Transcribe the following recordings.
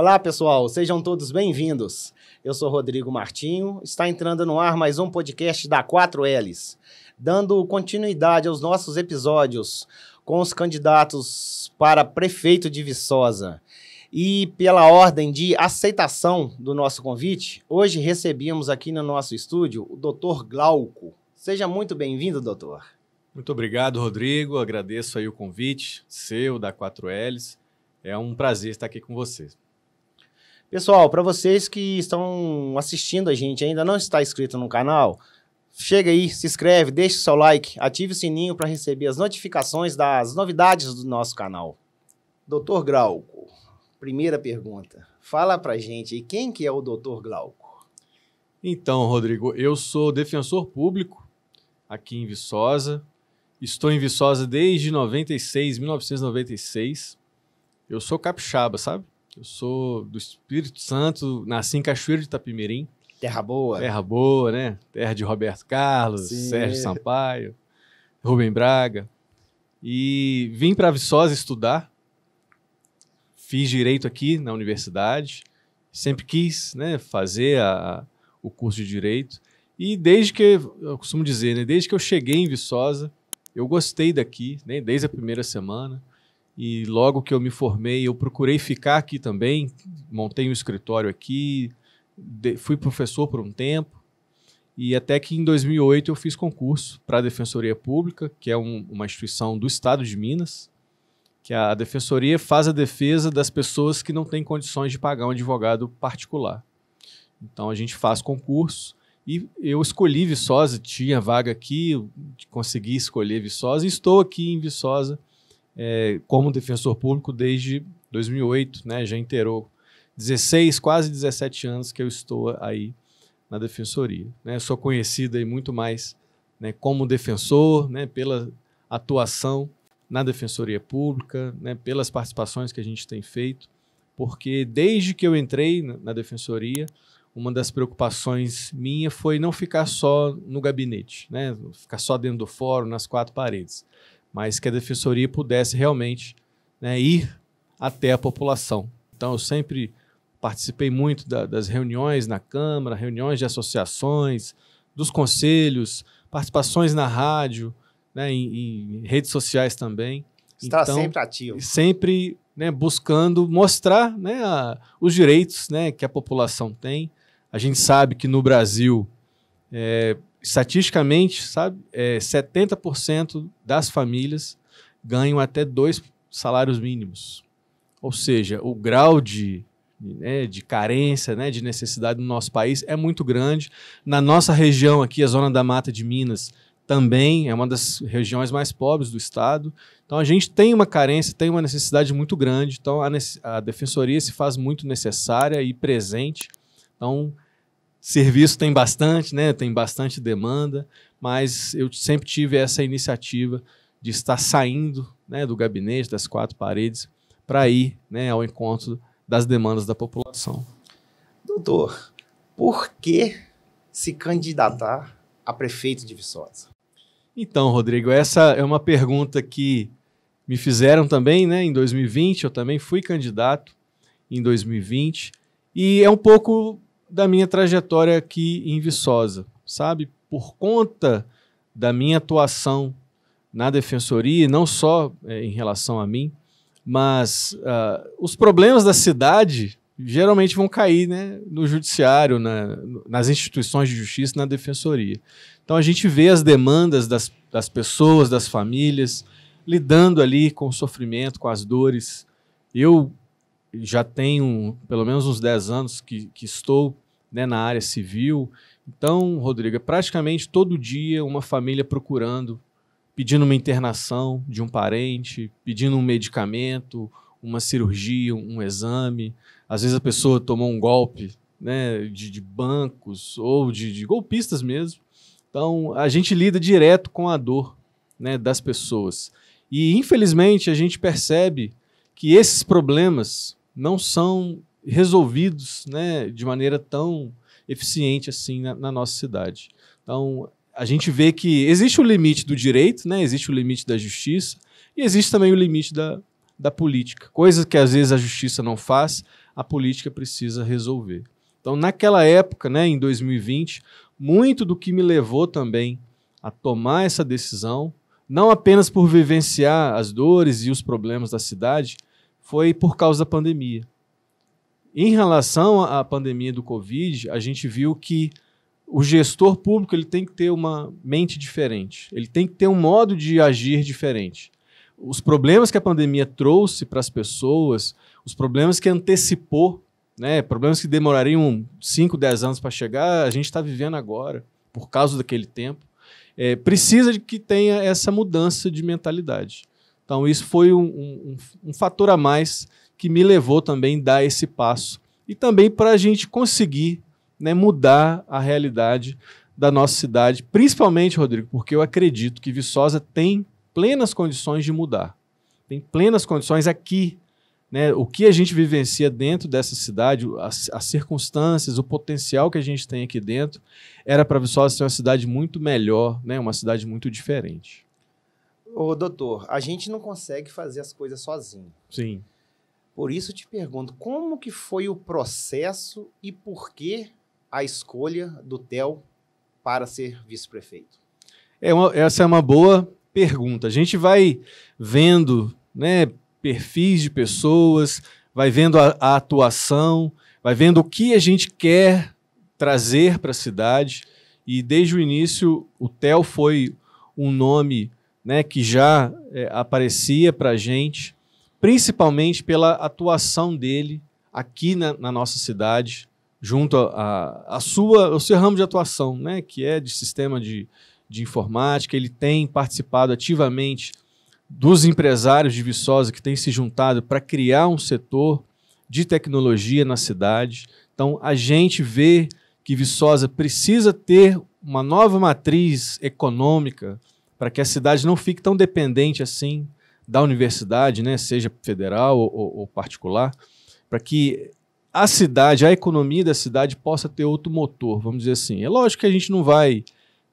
Olá, pessoal, sejam todos bem-vindos. Eu sou Rodrigo Martinho. Está entrando no ar mais um podcast da 4Ls, dando continuidade aos nossos episódios com os candidatos para prefeito de Viçosa. E pela ordem de aceitação do nosso convite, hoje recebemos aqui no nosso estúdio o doutor Glauco. Seja muito bem-vindo, doutor. Muito obrigado, Rodrigo. Agradeço aí o convite seu, da 4Ls. É um prazer estar aqui com vocês. Pessoal, para vocês que estão assistindo a gente ainda não está inscrito no canal, chega aí, se inscreve, deixe seu like, ative o sininho para receber as notificações das novidades do nosso canal. Doutor Glauco, primeira pergunta. Fala para gente aí, quem que é o Doutor Glauco? Então, Rodrigo, eu sou defensor público aqui em Viçosa. Estou em Viçosa desde 96, 1996. Eu sou capixaba, sabe? Eu sou do Espírito Santo, nasci em Cachoeiro de Itapimirim. Terra boa. Terra boa, né? Terra de Roberto Carlos, Sim. Sérgio Sampaio, Rubem Braga. E vim para Viçosa estudar. Fiz direito aqui na universidade. Sempre quis, né, fazer a, o curso de direito. E desde que eu costumo dizer, né, desde que eu cheguei em Viçosa, eu gostei daqui, né, desde a primeira semana. E logo que eu me formei, eu procurei ficar aqui também, montei um escritório aqui, de, fui professor por um tempo. E até que em 2008 eu fiz concurso para a Defensoria Pública, que é um, uma instituição do Estado de Minas, que a Defensoria faz a defesa das pessoas que não têm condições de pagar um advogado particular. Então a gente faz concurso e eu escolhi Viçosa, tinha vaga aqui, consegui escolher Viçosa e estou aqui em Viçosa é, como defensor público desde 2008, né? Já inteirou 16, quase 17 anos que eu estou aí na defensoria. Né? Sou conhecido aí muito mais né, como defensor, né, pela atuação na defensoria pública, né, pelas participações que a gente tem feito, porque desde que eu entrei na defensoria, uma das preocupações minha foi não ficar só no gabinete, né, ficar só dentro do fórum, nas quatro paredes mas que a defensoria pudesse realmente né, ir até a população. Então, eu sempre participei muito da, das reuniões na Câmara, reuniões de associações, dos conselhos, participações na rádio, né, em, em, redes sociais também. Está então, sempre ativo. Sempre né, buscando mostrar né, a, os direitos né, que a população tem. A gente sabe que no Brasil é, estatisticamente, sabe, é, 70% das famílias ganham até dois salários mínimos. Ou seja, o grau de, né, de carência, né, de necessidade no nosso país é muito grande. Na nossa região aqui, a Zona da Mata de Minas, também é uma das regiões mais pobres do estado. Então a gente tem uma carência, tem uma necessidade muito grande. Então a, a defensoria se faz muito necessária e presente. Então Serviço tem bastante, né? Tem bastante demanda, mas eu sempre tive essa iniciativa de estar saindo né, do gabinete, das quatro paredes, para ir né, ao encontro das demandas da população. Doutor, por que se candidatar a prefeito de Viçosa? Então, Rodrigo, essa é uma pergunta que me fizeram também, né? Em 2020, eu também fui candidato em 2020, e é um pouco da minha trajetória aqui em Viçosa, sabe? Por conta da minha atuação na defensoria, não só é, em relação a mim, mas uh, os problemas da cidade geralmente vão cair né, no judiciário, na, nas instituições de justiça, na defensoria. Então a gente vê as demandas das, das pessoas, das famílias, lidando ali com o sofrimento, com as dores. Eu já tenho pelo menos uns 10 anos que, que estou né, na área civil. Então, Rodrigo, é praticamente todo dia uma família procurando, pedindo uma internação de um parente, pedindo um medicamento, uma cirurgia, um exame. Às vezes a pessoa tomou um golpe né, de, de bancos ou de, de golpistas mesmo. Então, a gente lida direto com a dor né, das pessoas. E, infelizmente, a gente percebe que esses problemas não são resolvidos né, de maneira tão eficiente assim na, na nossa cidade. Então, a gente vê que existe o limite do direito, né? existe o limite da justiça e existe também o limite da, da política. Coisas que às vezes a justiça não faz, a política precisa resolver. Então, naquela época, né, em 2020, muito do que me levou também a tomar essa decisão, não apenas por vivenciar as dores e os problemas da cidade, foi por causa da pandemia. Em relação à pandemia do Covid, a gente viu que o gestor público ele tem que ter uma mente diferente, ele tem que ter um modo de agir diferente. Os problemas que a pandemia trouxe para as pessoas, os problemas que antecipou, né, problemas que demorariam 5, 10 anos para chegar, a gente está vivendo agora, por causa daquele tempo. É, precisa de que tenha essa mudança de mentalidade. Então, isso foi um, um, um fator a mais que me levou também a dar esse passo. E também para a gente conseguir né, mudar a realidade da nossa cidade, principalmente, Rodrigo, porque eu acredito que Viçosa tem plenas condições de mudar. Tem plenas condições aqui. Né, o que a gente vivencia dentro dessa cidade, as, as circunstâncias, o potencial que a gente tem aqui dentro, era para Viçosa ser uma cidade muito melhor, né, uma cidade muito diferente. Ô, doutor, a gente não consegue fazer as coisas sozinho. Sim. Por isso te pergunto, como que foi o processo e por que a escolha do TEL para ser vice-prefeito? É essa é uma boa pergunta. A gente vai vendo né, perfis de pessoas, vai vendo a, a atuação, vai vendo o que a gente quer trazer para a cidade. E desde o início, o TEL foi um nome né, que já é, aparecia para a gente, principalmente pela atuação dele aqui na, na nossa cidade, junto a, a, a, sua, o seu ramo de atuação, né, que é de sistema de, de informática. Ele tem participado ativamente dos empresários de Viçosa que têm se juntado para criar um setor de tecnologia na cidade. Então, a gente vê que Viçosa precisa ter uma nova matriz econômica para que a cidade não fique tão dependente assim da universidade, né, seja federal ou, ou particular, para que a cidade, a economia da cidade possa ter outro motor, vamos dizer assim. É lógico que a gente não vai,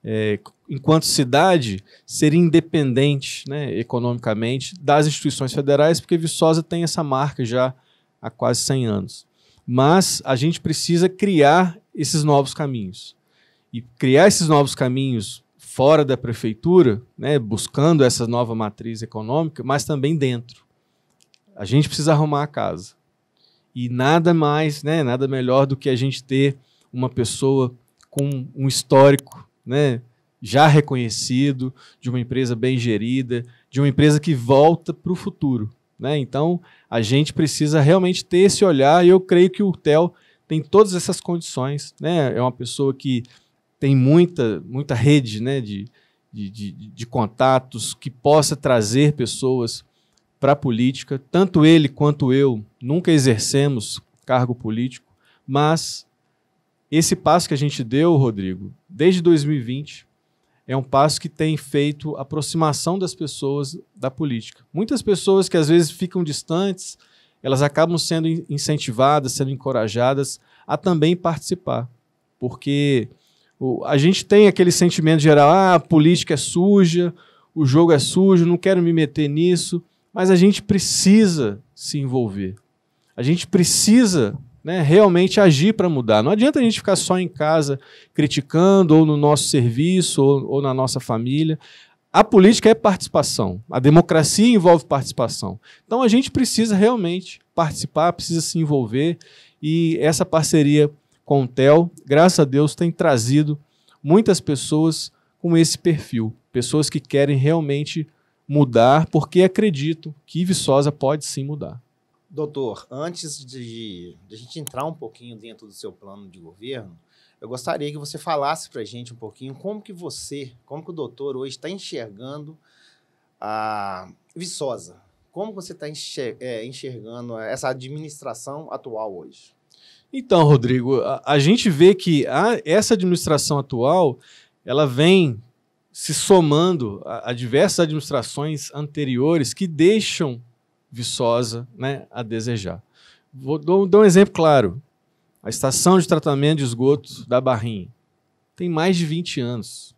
é, enquanto cidade, ser independente né, economicamente das instituições federais, porque Viçosa tem essa marca já há quase 100 anos. Mas a gente precisa criar esses novos caminhos. E criar esses novos caminhos fora da prefeitura, né, buscando essa nova matriz econômica, mas também dentro. A gente precisa arrumar a casa. E nada mais, né, nada melhor do que a gente ter uma pessoa com um histórico, né, já reconhecido, de uma empresa bem gerida, de uma empresa que volta para o futuro. Né? Então, a gente precisa realmente ter esse olhar e eu creio que o TEL tem todas essas condições. Né? É uma pessoa que tem muita, muita rede né, de, de, de, de contatos que possa trazer pessoas para a política. Tanto ele quanto eu nunca exercemos cargo político, mas esse passo que a gente deu, Rodrigo, desde 2020, é um passo que tem feito aproximação das pessoas da política. Muitas pessoas que às vezes ficam distantes, elas acabam sendo incentivadas, sendo encorajadas a também participar, porque o, a gente tem aquele sentimento geral: ah, a política é suja, o jogo é sujo, não quero me meter nisso. Mas a gente precisa se envolver. A gente precisa né, realmente agir para mudar. Não adianta a gente ficar só em casa criticando, ou no nosso serviço, ou, ou na nossa família. A política é participação. A democracia envolve participação. Então a gente precisa realmente participar, precisa se envolver. E essa parceria com o Tel, graças a Deus, tem trazido muitas pessoas com esse perfil, pessoas que querem realmente mudar, porque acredito que Viçosa pode sim mudar. Doutor, antes de, de a gente entrar um pouquinho dentro do seu plano de governo, eu gostaria que você falasse para a gente um pouquinho como que você, como que o doutor hoje está enxergando a Viçosa. Como você está é, enxergando essa administração atual hoje? Então, Rodrigo, a, a gente vê que a, essa administração atual ela vem se somando a, a, diversas administrações anteriores que deixam Viçosa né, a desejar. Vou dar um exemplo claro. A estação de tratamento de esgoto da Barrinha tem mais de 20 anos.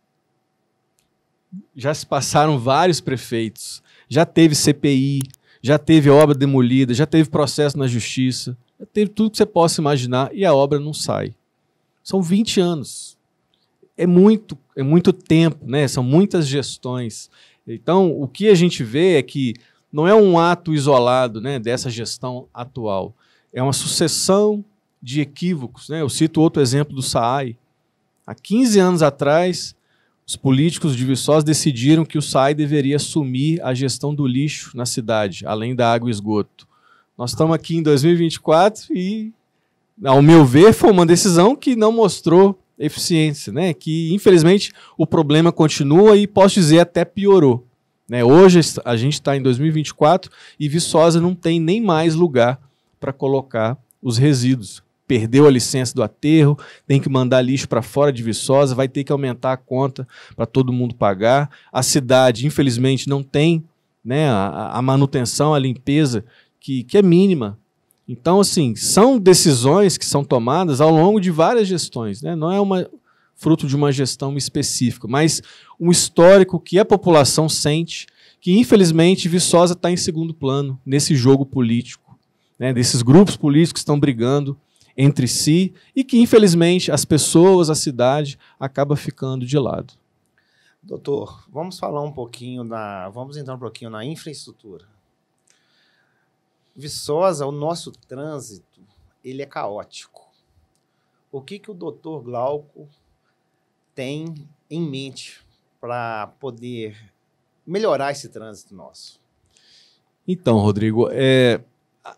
Já se passaram vários prefeitos, já teve CPI, já teve obra demolida, já teve processo na justiça teve tudo que você possa imaginar e a obra não sai. São 20 anos. É muito, é muito tempo, né? São muitas gestões. Então, o que a gente vê é que não é um ato isolado, né, dessa gestão atual. É uma sucessão de equívocos, né? Eu cito outro exemplo do SAI. Há 15 anos atrás, os políticos de Viçosa decidiram que o SAI deveria assumir a gestão do lixo na cidade, além da água e esgoto. Nós estamos aqui em 2024 e, ao meu ver, foi uma decisão que não mostrou eficiência, né? Que infelizmente o problema continua e posso dizer até piorou. Né? Hoje a gente está em 2024 e Viçosa não tem nem mais lugar para colocar os resíduos. Perdeu a licença do aterro, tem que mandar lixo para fora de Viçosa, vai ter que aumentar a conta para todo mundo pagar. A cidade, infelizmente, não tem né, a, a manutenção, a limpeza que, que é mínima. Então, assim, são decisões que são tomadas ao longo de várias gestões, né? não é uma fruto de uma gestão específica, mas um histórico que a população sente, que infelizmente Viçosa está em segundo plano nesse jogo político, né? desses grupos políticos que estão brigando entre si e que infelizmente as pessoas, a cidade, acaba ficando de lado. Doutor, vamos falar um pouquinho da, vamos entrar um pouquinho na infraestrutura Viçosa, o nosso trânsito, ele é caótico. O que, que o doutor Glauco tem em mente para poder melhorar esse trânsito nosso? Então, Rodrigo, é,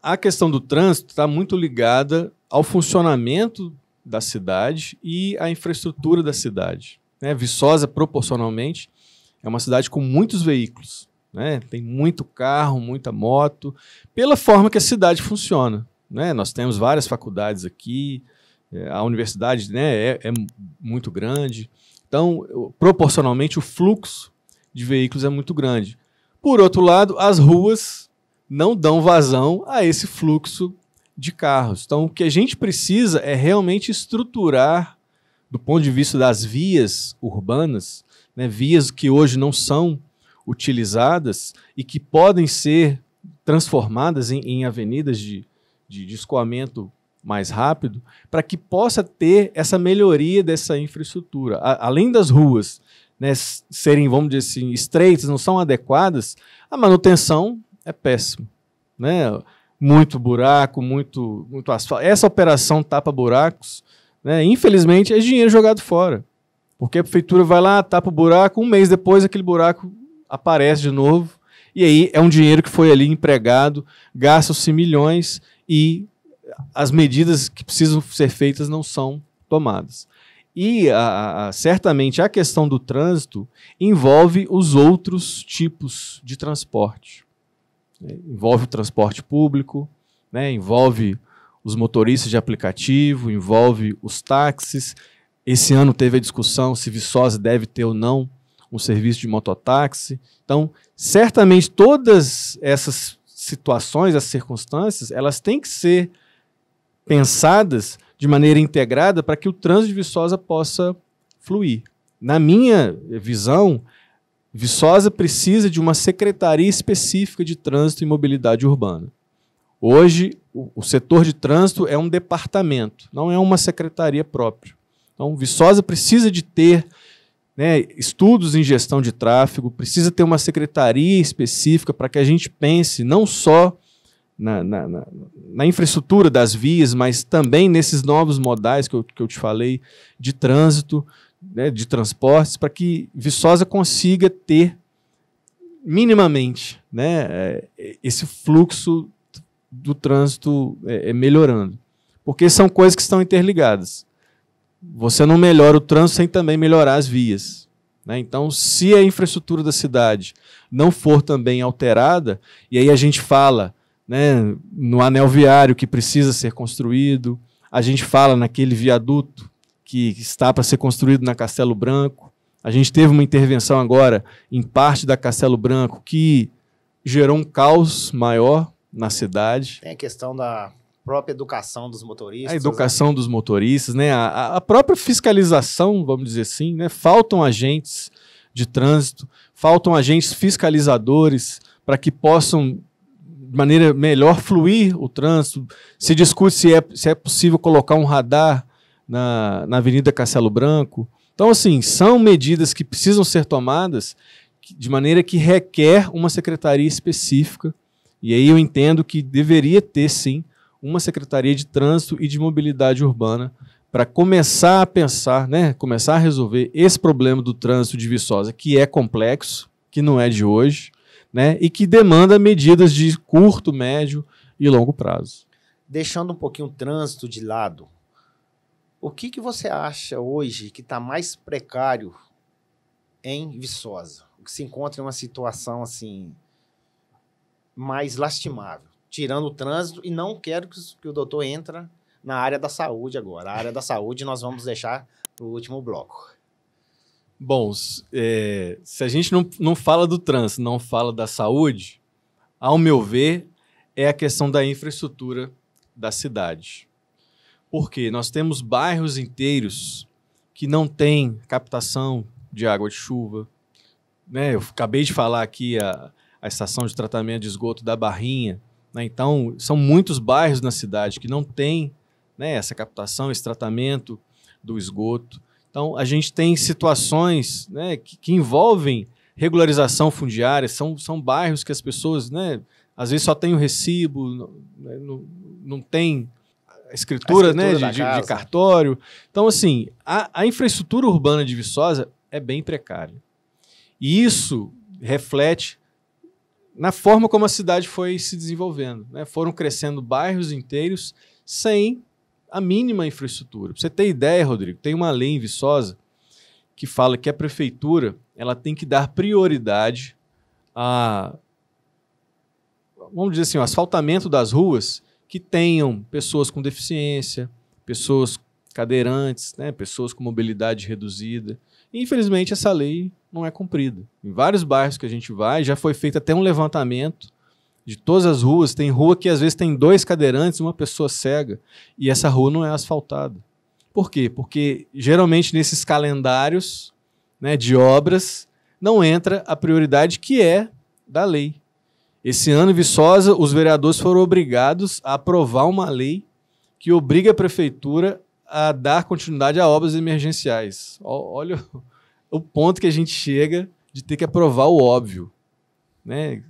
a questão do trânsito está muito ligada ao funcionamento da cidade e à infraestrutura da cidade. Né? Viçosa, proporcionalmente, é uma cidade com muitos veículos. Né? Tem muito carro, muita moto, pela forma que a cidade funciona. Né? Nós temos várias faculdades aqui, eh, a universidade né, é, é muito grande, então, proporcionalmente, o fluxo de veículos é muito grande. Por outro lado, as ruas não dão vazão a esse fluxo de carros. Então, o que a gente precisa é realmente estruturar, do ponto de vista das vias urbanas, né, vias que hoje não são utilizadas e que podem ser transformadas em, em avenidas de, de, de escoamento mais rápido, para que possa ter essa melhoria dessa infraestrutura. A, além das ruas né, serem, vamos dizer assim, estreitas, não são adequadas, a manutenção é péssima. Né? Muito buraco, muito, muito asfalto. Essa operação tapa buracos, né, infelizmente, é dinheiro jogado fora. Porque a prefeitura vai lá, tapa o buraco, um mês depois aquele buraco aparece de novo. E aí é um dinheiro que foi ali empregado, gastam-se milhões e as medidas que precisam ser feitas não são tomadas. E a, a, certamente a questão do trânsito envolve os outros tipos de transporte. Né? Envolve o transporte público, né? envolve os motoristas de aplicativo, envolve os táxis. Esse ano teve a discussão se Viçosa deve ter ou não um serviço de mototáxi. Então, certamente todas essas situações, as circunstâncias, elas têm que ser pensadas de maneira integrada para que o trânsito de Viçosa possa fluir. Na minha visão, Viçosa precisa de uma secretaria específica de trânsito e mobilidade urbana. Hoje, o setor de trânsito é um departamento, não é uma secretaria própria. Então, Viçosa precisa de ter né, estudos em gestão de tráfego, precisa ter uma secretaria específica para que a gente pense não só na, na, na, na, infraestrutura das vias, mas também nesses novos modais que eu, que eu te falei de trânsito, né, de transportes, para que Viçosa consiga ter minimamente né, é, esse fluxo do trânsito é, é, melhorando. Porque são coisas que estão interligadas você não melhora o trânsito sem também melhorar as vias. Né? Então, se a infraestrutura da cidade não for também alterada, e aí a gente fala né, no anel viário que precisa ser construído, a gente fala naquele viaduto que está para ser construído na Castelo Branco, a gente teve uma intervenção agora em parte da Castelo Branco que gerou um caos maior na cidade. Tem a questão da própria educação dos motoristas. A educação né? dos motoristas, né? A, a, própria fiscalização, vamos dizer assim, né? Faltam agentes de trânsito, faltam agentes fiscalizadores para que possam de maneira melhor fluir o trânsito. Se discute se é, se é possível colocar um radar na, na Avenida Castelo Branco. Então, assim, são medidas que precisam ser tomadas de maneira que requer uma secretaria específica. E aí eu entendo que deveria ter, sim, uma secretaria de trânsito e de mobilidade urbana para começar a pensar, né, começar a resolver esse problema do trânsito de Viçosa, que é complexo, que não é de hoje, né, e que demanda medidas de curto, médio e longo prazo. Deixando um pouquinho o trânsito de lado, o que, que você acha hoje que está mais precário em Viçosa? Que se encontra em uma situação assim mais lastimável? tirando o trânsito, e não quero que, que o doutor entre na área da saúde agora. A área da saúde nós vamos deixar para o último bloco. Bom, é, se a gente não, não fala do trânsito, não fala da saúde, ao meu ver, é a questão da infraestrutura da cidade. Porque nós temos bairros inteiros que não têm captação de água de chuva. Né? Eu acabei de falar aqui a, a estação de tratamento de esgoto da Barrinha, né? Então, são muitos bairros na cidade que não têm né, essa captação, esse tratamento do esgoto. Então, a gente tem situações né, que, que, envolvem regularização fundiária, são, são bairros que as pessoas, né, às vezes, só têm o recibo, né, não, não tem a escritura, a né, escritura né, de, de, de, cartório. Então, assim, a, a, infraestrutura urbana de Viçosa é bem precária. E isso reflete na forma como a cidade foi se desenvolvendo. Né? Foram crescendo bairros inteiros sem a mínima infraestrutura. Pra você ter ideia, Rodrigo, tem uma lei em Viçosa que fala que a prefeitura ela tem que dar prioridade a vamos dizer assim, o asfaltamento das ruas que tenham pessoas com deficiência, pessoas cadeirantes, né, pessoas com mobilidade reduzida infelizmente, essa lei não é cumprida. Em vários bairros que a gente vai, já foi feito até um levantamento de todas as ruas. Tem rua que às vezes tem dois cadeirantes, uma pessoa cega, e essa rua não é asfaltada. Por quê? Porque geralmente nesses calendários né, de obras não entra a prioridade que é da lei. Esse ano, em Viçosa, os vereadores foram obrigados a aprovar uma lei que obriga a prefeitura a dar continuidade a obras emergenciais. Olha o ponto que a gente chega de ter que aprovar o óbvio. Né?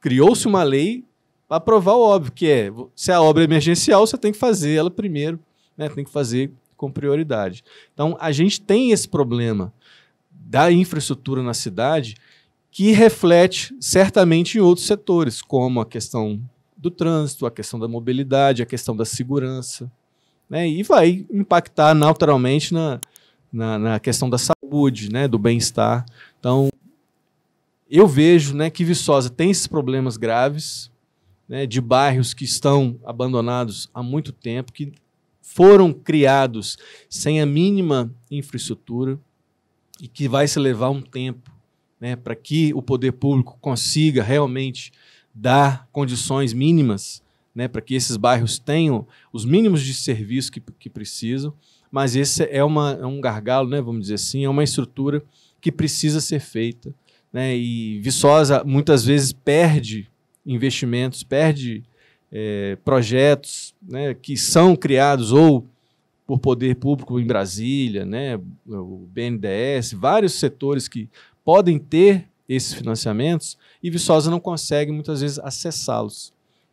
Criou-se uma lei para aprovar o óbvio, que é se é a obra é emergencial, você tem que fazer ela primeiro, né? tem que fazer com prioridade. Então, a gente tem esse problema da infraestrutura na cidade que reflete certamente em outros setores, como a questão do trânsito, a questão da mobilidade, a questão da segurança né? E vai impactar naturalmente na, na, na questão da saúde, né? Do bem-estar. Então, eu vejo né, que Viçosa tem esses problemas graves, né, de bairros que estão abandonados há muito tempo, que foram criados sem a mínima infraestrutura e que vai se levar um tempo né, para que o poder público consiga realmente dar condições mínimas né, para que esses bairros tenham os mínimos de serviço que, que precisam, mas esse é, uma, é um gargalo, né, vamos dizer assim, é uma estrutura que precisa ser feita. Né, e Viçosa muitas vezes perde investimentos, perde é, projetos né, que são criados ou por poder público em Brasília, né, o BNDES, vários setores que podem ter esses financiamentos e Viçosa não consegue muitas vezes acessá-los.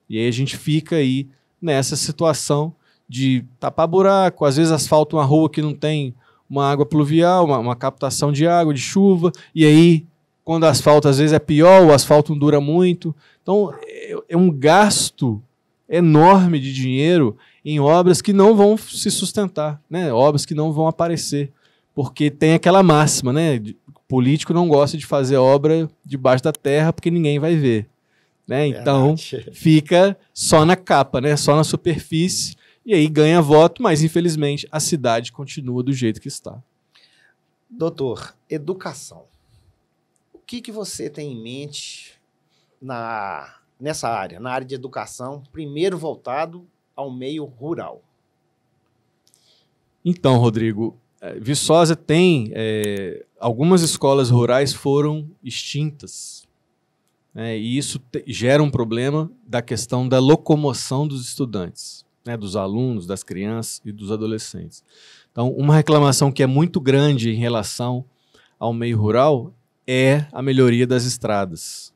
E aí a gente fica aí nessa situação de tapar buraco, às vezes asfalta uma rua que não tem uma água pluvial, uma, uma, captação de água, de chuva, e aí, quando asfalto às vezes é pior, o asfalto não dura muito. Então, é, é um gasto enorme de dinheiro em obras que não vão se sustentar, né? obras que não vão aparecer, porque tem aquela máxima, né? Político não gosta de fazer obra debaixo da terra porque ninguém vai ver. Né? Então Verdade. fica só na capa, né? só na superfície, e aí ganha voto, mas infelizmente a cidade continua do jeito que está. Doutor, educação. O que, que você tem em mente na, nessa área, na área de educação, primeiro voltado ao meio rural? Então, Rodrigo, eh, Viçosa tem é, algumas escolas rurais foram extintas né? E isso gera um problema da questão da locomoção dos estudantes, né? dos alunos, das crianças e dos adolescentes. Então, uma reclamação que é muito grande em relação ao meio rural é a melhoria das estradas.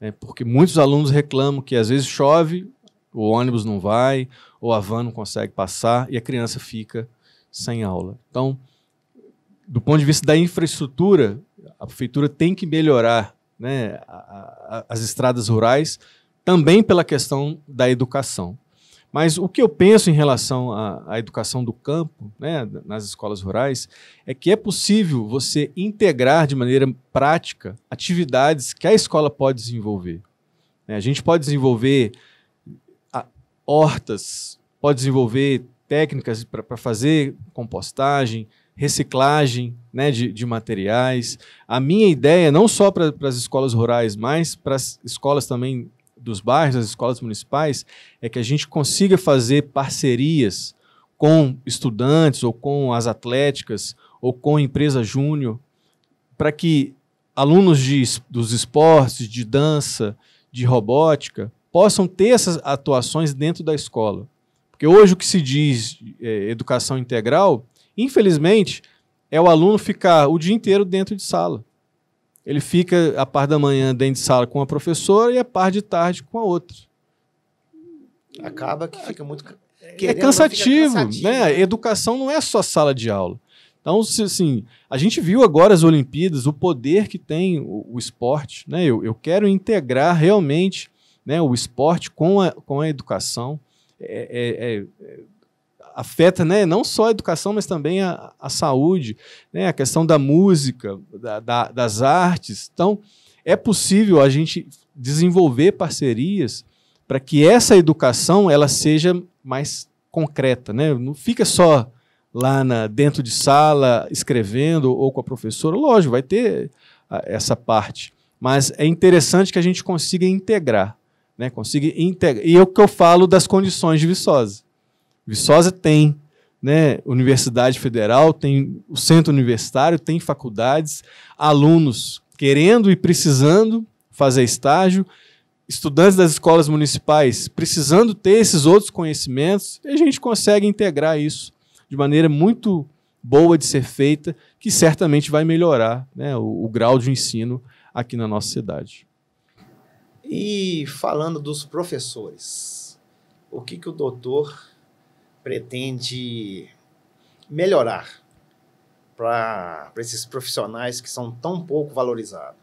Né? Porque muitos alunos reclamam que às vezes chove, o ônibus não vai, ou a van não consegue passar e a criança fica sem aula. Então, do ponto de vista da infraestrutura, a prefeitura tem que melhorar né, a, a, as estradas rurais, também pela questão da educação. Mas o que eu penso em relação à, à educação do campo, né, nas escolas rurais, é que é possível você integrar de maneira prática atividades que a escola pode desenvolver. Né, a gente pode desenvolver hortas, pode desenvolver técnicas para fazer compostagem, reciclagem né, de, de materiais. A minha ideia, não só para as escolas rurais, mas para as escolas também dos bairros, as escolas municipais, é que a gente consiga fazer parcerias com estudantes ou com as atléticas ou com empresa júnior para que alunos de, dos esportes, de dança, de robótica, possam ter essas atuações dentro da escola. Porque hoje o que se diz é, educação integral Infelizmente, é o aluno ficar o dia inteiro dentro de sala. Ele fica a parte da manhã dentro de sala com a professora e a parte de tarde com a outra. Acaba que fica muito. É querendo, é cansativo, cansativo, né? né? Educação não é só sala de aula. Então, assim, a gente viu agora as Olimpíadas, o poder que tem o, o esporte, né? Eu, eu, quero integrar realmente né, o esporte com a, com a educação. É, é, é, afeta né, não só a educação, mas também a, a saúde, né, a questão da música, da, da, das artes. Então, é possível a gente desenvolver parcerias para que essa educação ela seja mais concreta, né? Não fica só lá na, dentro de sala escrevendo ou com a professora, lógico, vai ter essa parte, mas é interessante que a gente consiga integrar, né? Consiga integrar. E é o que eu falo das condições de Viçosa. Viçosa tem, né, Universidade Federal, tem o centro universitário, tem faculdades, alunos querendo e precisando fazer estágio, estudantes das escolas municipais precisando ter esses outros conhecimentos, e a gente consegue integrar isso de maneira muito boa de ser feita, que certamente vai melhorar né, o, o, grau de ensino aqui na nossa cidade. E falando dos professores, o que, que o doutor pretende melhorar para esses profissionais que são tão pouco valorizados?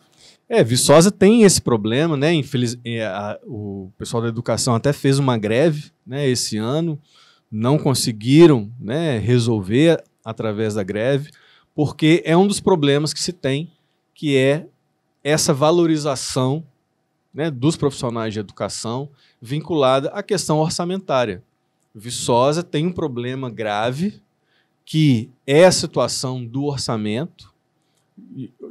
É, Viçosa tem esse problema, né? Infeliz... É, a, o pessoal da educação até fez uma greve né, esse ano, não conseguiram né, resolver através da greve, porque é um dos problemas que se tem, que é essa valorização né, dos profissionais de educação vinculada à questão orçamentária. Viçosa tem um problema grave, que é a situação do orçamento.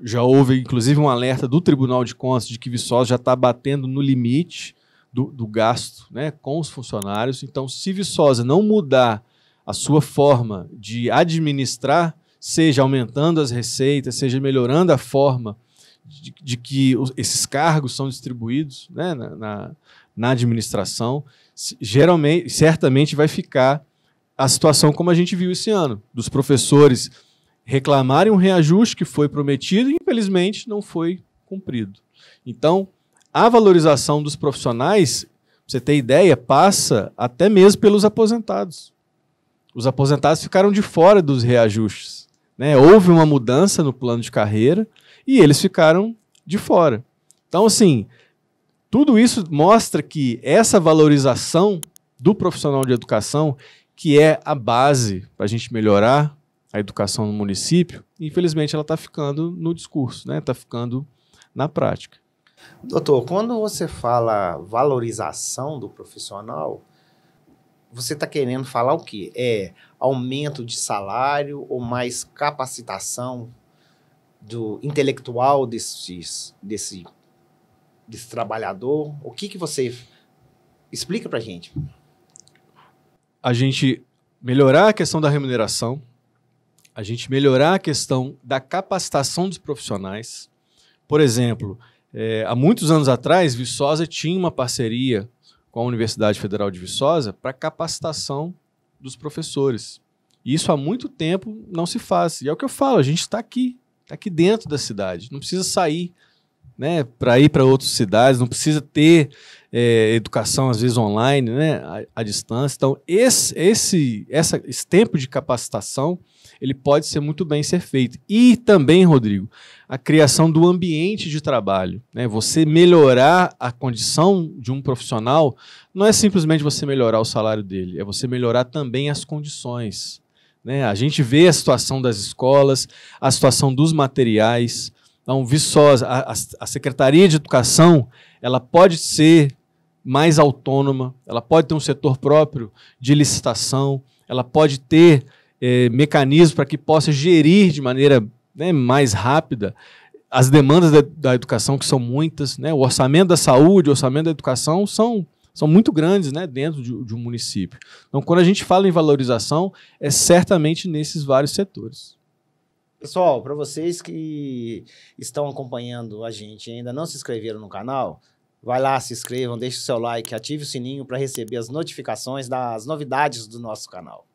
Já houve, inclusive, um alerta do Tribunal de Contas de que Viçosa já está batendo no limite do, do gasto né, com os funcionários. Então, se Viçosa não mudar a sua forma de administrar, seja aumentando as receitas, seja melhorando a forma de, de que os, esses cargos são distribuídos né, na, na, na administração, geralmente, certamente vai ficar a situação como a gente viu esse ano, dos professores reclamarem um reajuste que foi prometido e, infelizmente, não foi cumprido. Então, a valorização dos profissionais, você tem ideia, passa até mesmo pelos aposentados. Os aposentados ficaram de fora dos reajustes. Né? Houve uma mudança no plano de carreira e eles ficaram de fora. Então, assim, tudo isso mostra que essa valorização do profissional de educação, que é a base para a gente melhorar a educação no município, infelizmente ela está ficando no discurso, está né? Tá ficando na prática. Doutor, quando você fala valorização do profissional, você está querendo falar o quê? É aumento de salário ou mais capacitação do intelectual desses, desse desse trabalhador? O que, que você explica para a gente? A gente melhorar a questão da remuneração, a gente melhorar a questão da capacitação dos profissionais. Por exemplo, é, há muitos anos atrás, Viçosa tinha uma parceria com a Universidade Federal de Viçosa para capacitação dos professores. E isso há muito tempo não se faz. E é o que eu falo, a gente está aqui, está aqui dentro da cidade, não precisa sair né, para ir para outras cidades, não precisa ter é, educação, às vezes, online, né, à, à, distância. Então, esse, esse, essa, esse tempo de capacitação ele pode ser muito bem ser feito. E também, Rodrigo, a criação do ambiente de trabalho. Né? Você melhorar a condição de um profissional não é simplesmente você melhorar o salário dele, é você melhorar também as condições. Né? A gente vê a situação das escolas, a situação dos materiais, então, Viçosa, a, a Secretaria de Educação, ela pode ser mais autônoma, ela pode ter um setor próprio de licitação, ela pode ter é, mecanismos para que possa gerir de maneira né, mais rápida as demandas da, da, educação, que são muitas, né? o orçamento da saúde, o orçamento da educação são, são muito grandes né? dentro de, de um município. Então, quando a gente fala em valorização, é certamente nesses vários setores. Pessoal, para vocês que estão acompanhando a gente e ainda não se inscreveram no canal, vai lá, se inscrevam, deixe o seu like, ative o sininho para receber as notificações das novidades do nosso canal.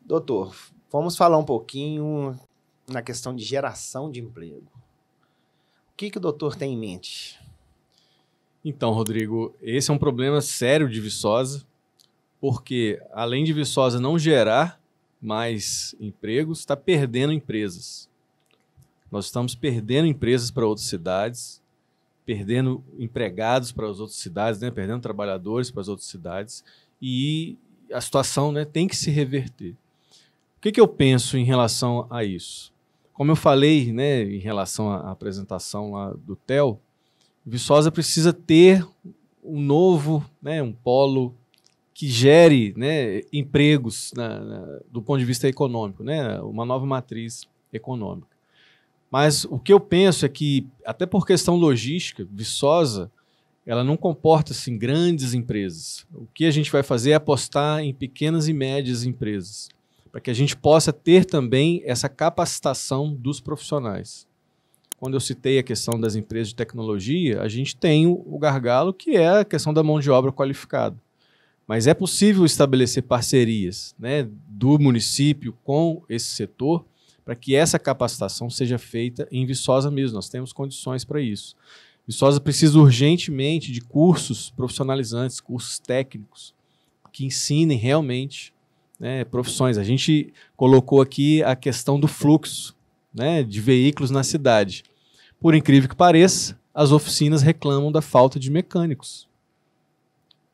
Doutor, vamos falar um pouquinho na questão de geração de emprego. O que, que o doutor tem em mente? Então, Rodrigo, esse é um problema sério de Viçosa, porque além de Viçosa não gerar mais empregos, está perdendo empresas. Nós estamos perdendo empresas para outras cidades, perdendo empregados para as outras cidades, né? perdendo trabalhadores para as outras cidades, e a situação né, tem que se reverter. O que, que eu penso em relação a isso? Como eu falei né, em relação à apresentação lá do TEL, Viçosa precisa ter um novo, né, um polo que gere né, empregos na, na, do ponto de vista econômico, né, uma nova matriz econômica. Mas o que eu penso é que, até por questão logística, Viçosa, ela não comporta assim, grandes empresas. O que a gente vai fazer é apostar em pequenas e médias empresas, para que a gente possa ter também essa capacitação dos profissionais. Quando eu citei a questão das empresas de tecnologia, a gente tem o gargalo, que é a questão da mão de obra qualificada. Mas é possível estabelecer parcerias né, do município com esse setor para que essa capacitação seja feita em Viçosa mesmo. Nós temos condições para isso. Viçosa precisa urgentemente de cursos profissionalizantes, cursos técnicos que ensinem realmente né, profissões. A gente colocou aqui a questão do fluxo né, de veículos na cidade. Por incrível que pareça, as oficinas reclamam da falta de mecânicos,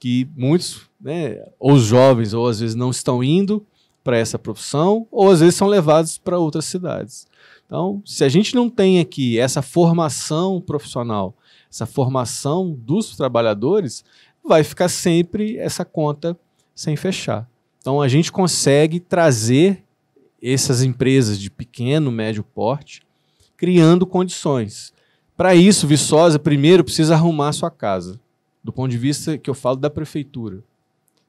que muitos né, os jovens, ou às vezes não estão indo para essa profissão, ou às vezes são levados para outras cidades. Então, se a gente não tem aqui essa formação profissional, essa formação dos trabalhadores, vai ficar sempre essa conta sem fechar. Então, a gente consegue trazer essas empresas de pequeno, médio porte, criando condições. Para isso, Viçosa, primeiro precisa arrumar sua casa, do ponto de vista que eu falo da prefeitura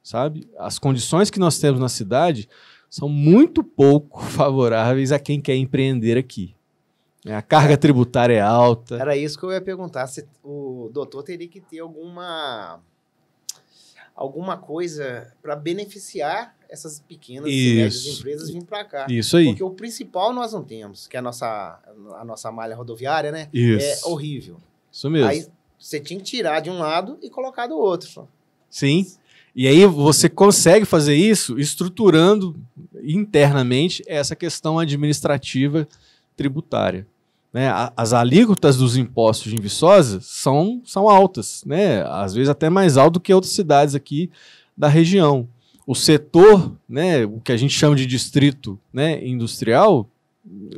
sabe? As condições que nós temos na cidade são muito pouco favoráveis a quem quer empreender aqui. É, a carga é. tributária é alta. Era isso que eu ia perguntar, se o doutor teria que ter alguma alguma coisa para beneficiar essas pequenas isso, empresas vir para cá. Isso aí. Porque o principal nós não temos, que é a nossa, a nossa malha rodoviária, né? Isso. É horrível. Isso mesmo. Aí você tinha que tirar de um lado e colocar do outro. Sim. E aí você consegue fazer isso estruturando internamente essa questão administrativa tributária. Né? As alíquotas dos impostos em Viçosa são, são altas, né? às vezes até mais alto do que outras cidades aqui da região. O setor, né, o que a gente chama de distrito né, industrial,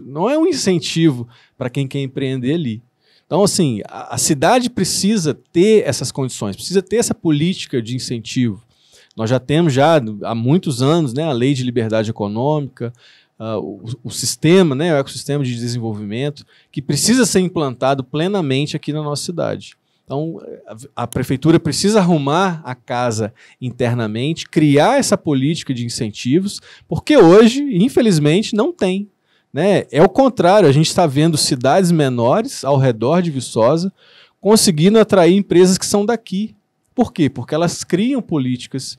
não é um incentivo para quem quer empreender ali. Então, assim, a, a, cidade precisa ter essas condições, precisa ter essa política de incentivo. Nós já temos já há muitos anos né, a lei de liberdade econômica, uh, o, o, sistema, né, o ecossistema de desenvolvimento, que precisa ser implantado plenamente aqui na nossa cidade. Então, a, a prefeitura precisa arrumar a casa internamente, criar essa política de incentivos, porque hoje, infelizmente, não tem. Né? É o contrário, a gente está vendo cidades menores ao redor de Viçosa conseguindo atrair empresas que são daqui. Por quê? Porque elas criam políticas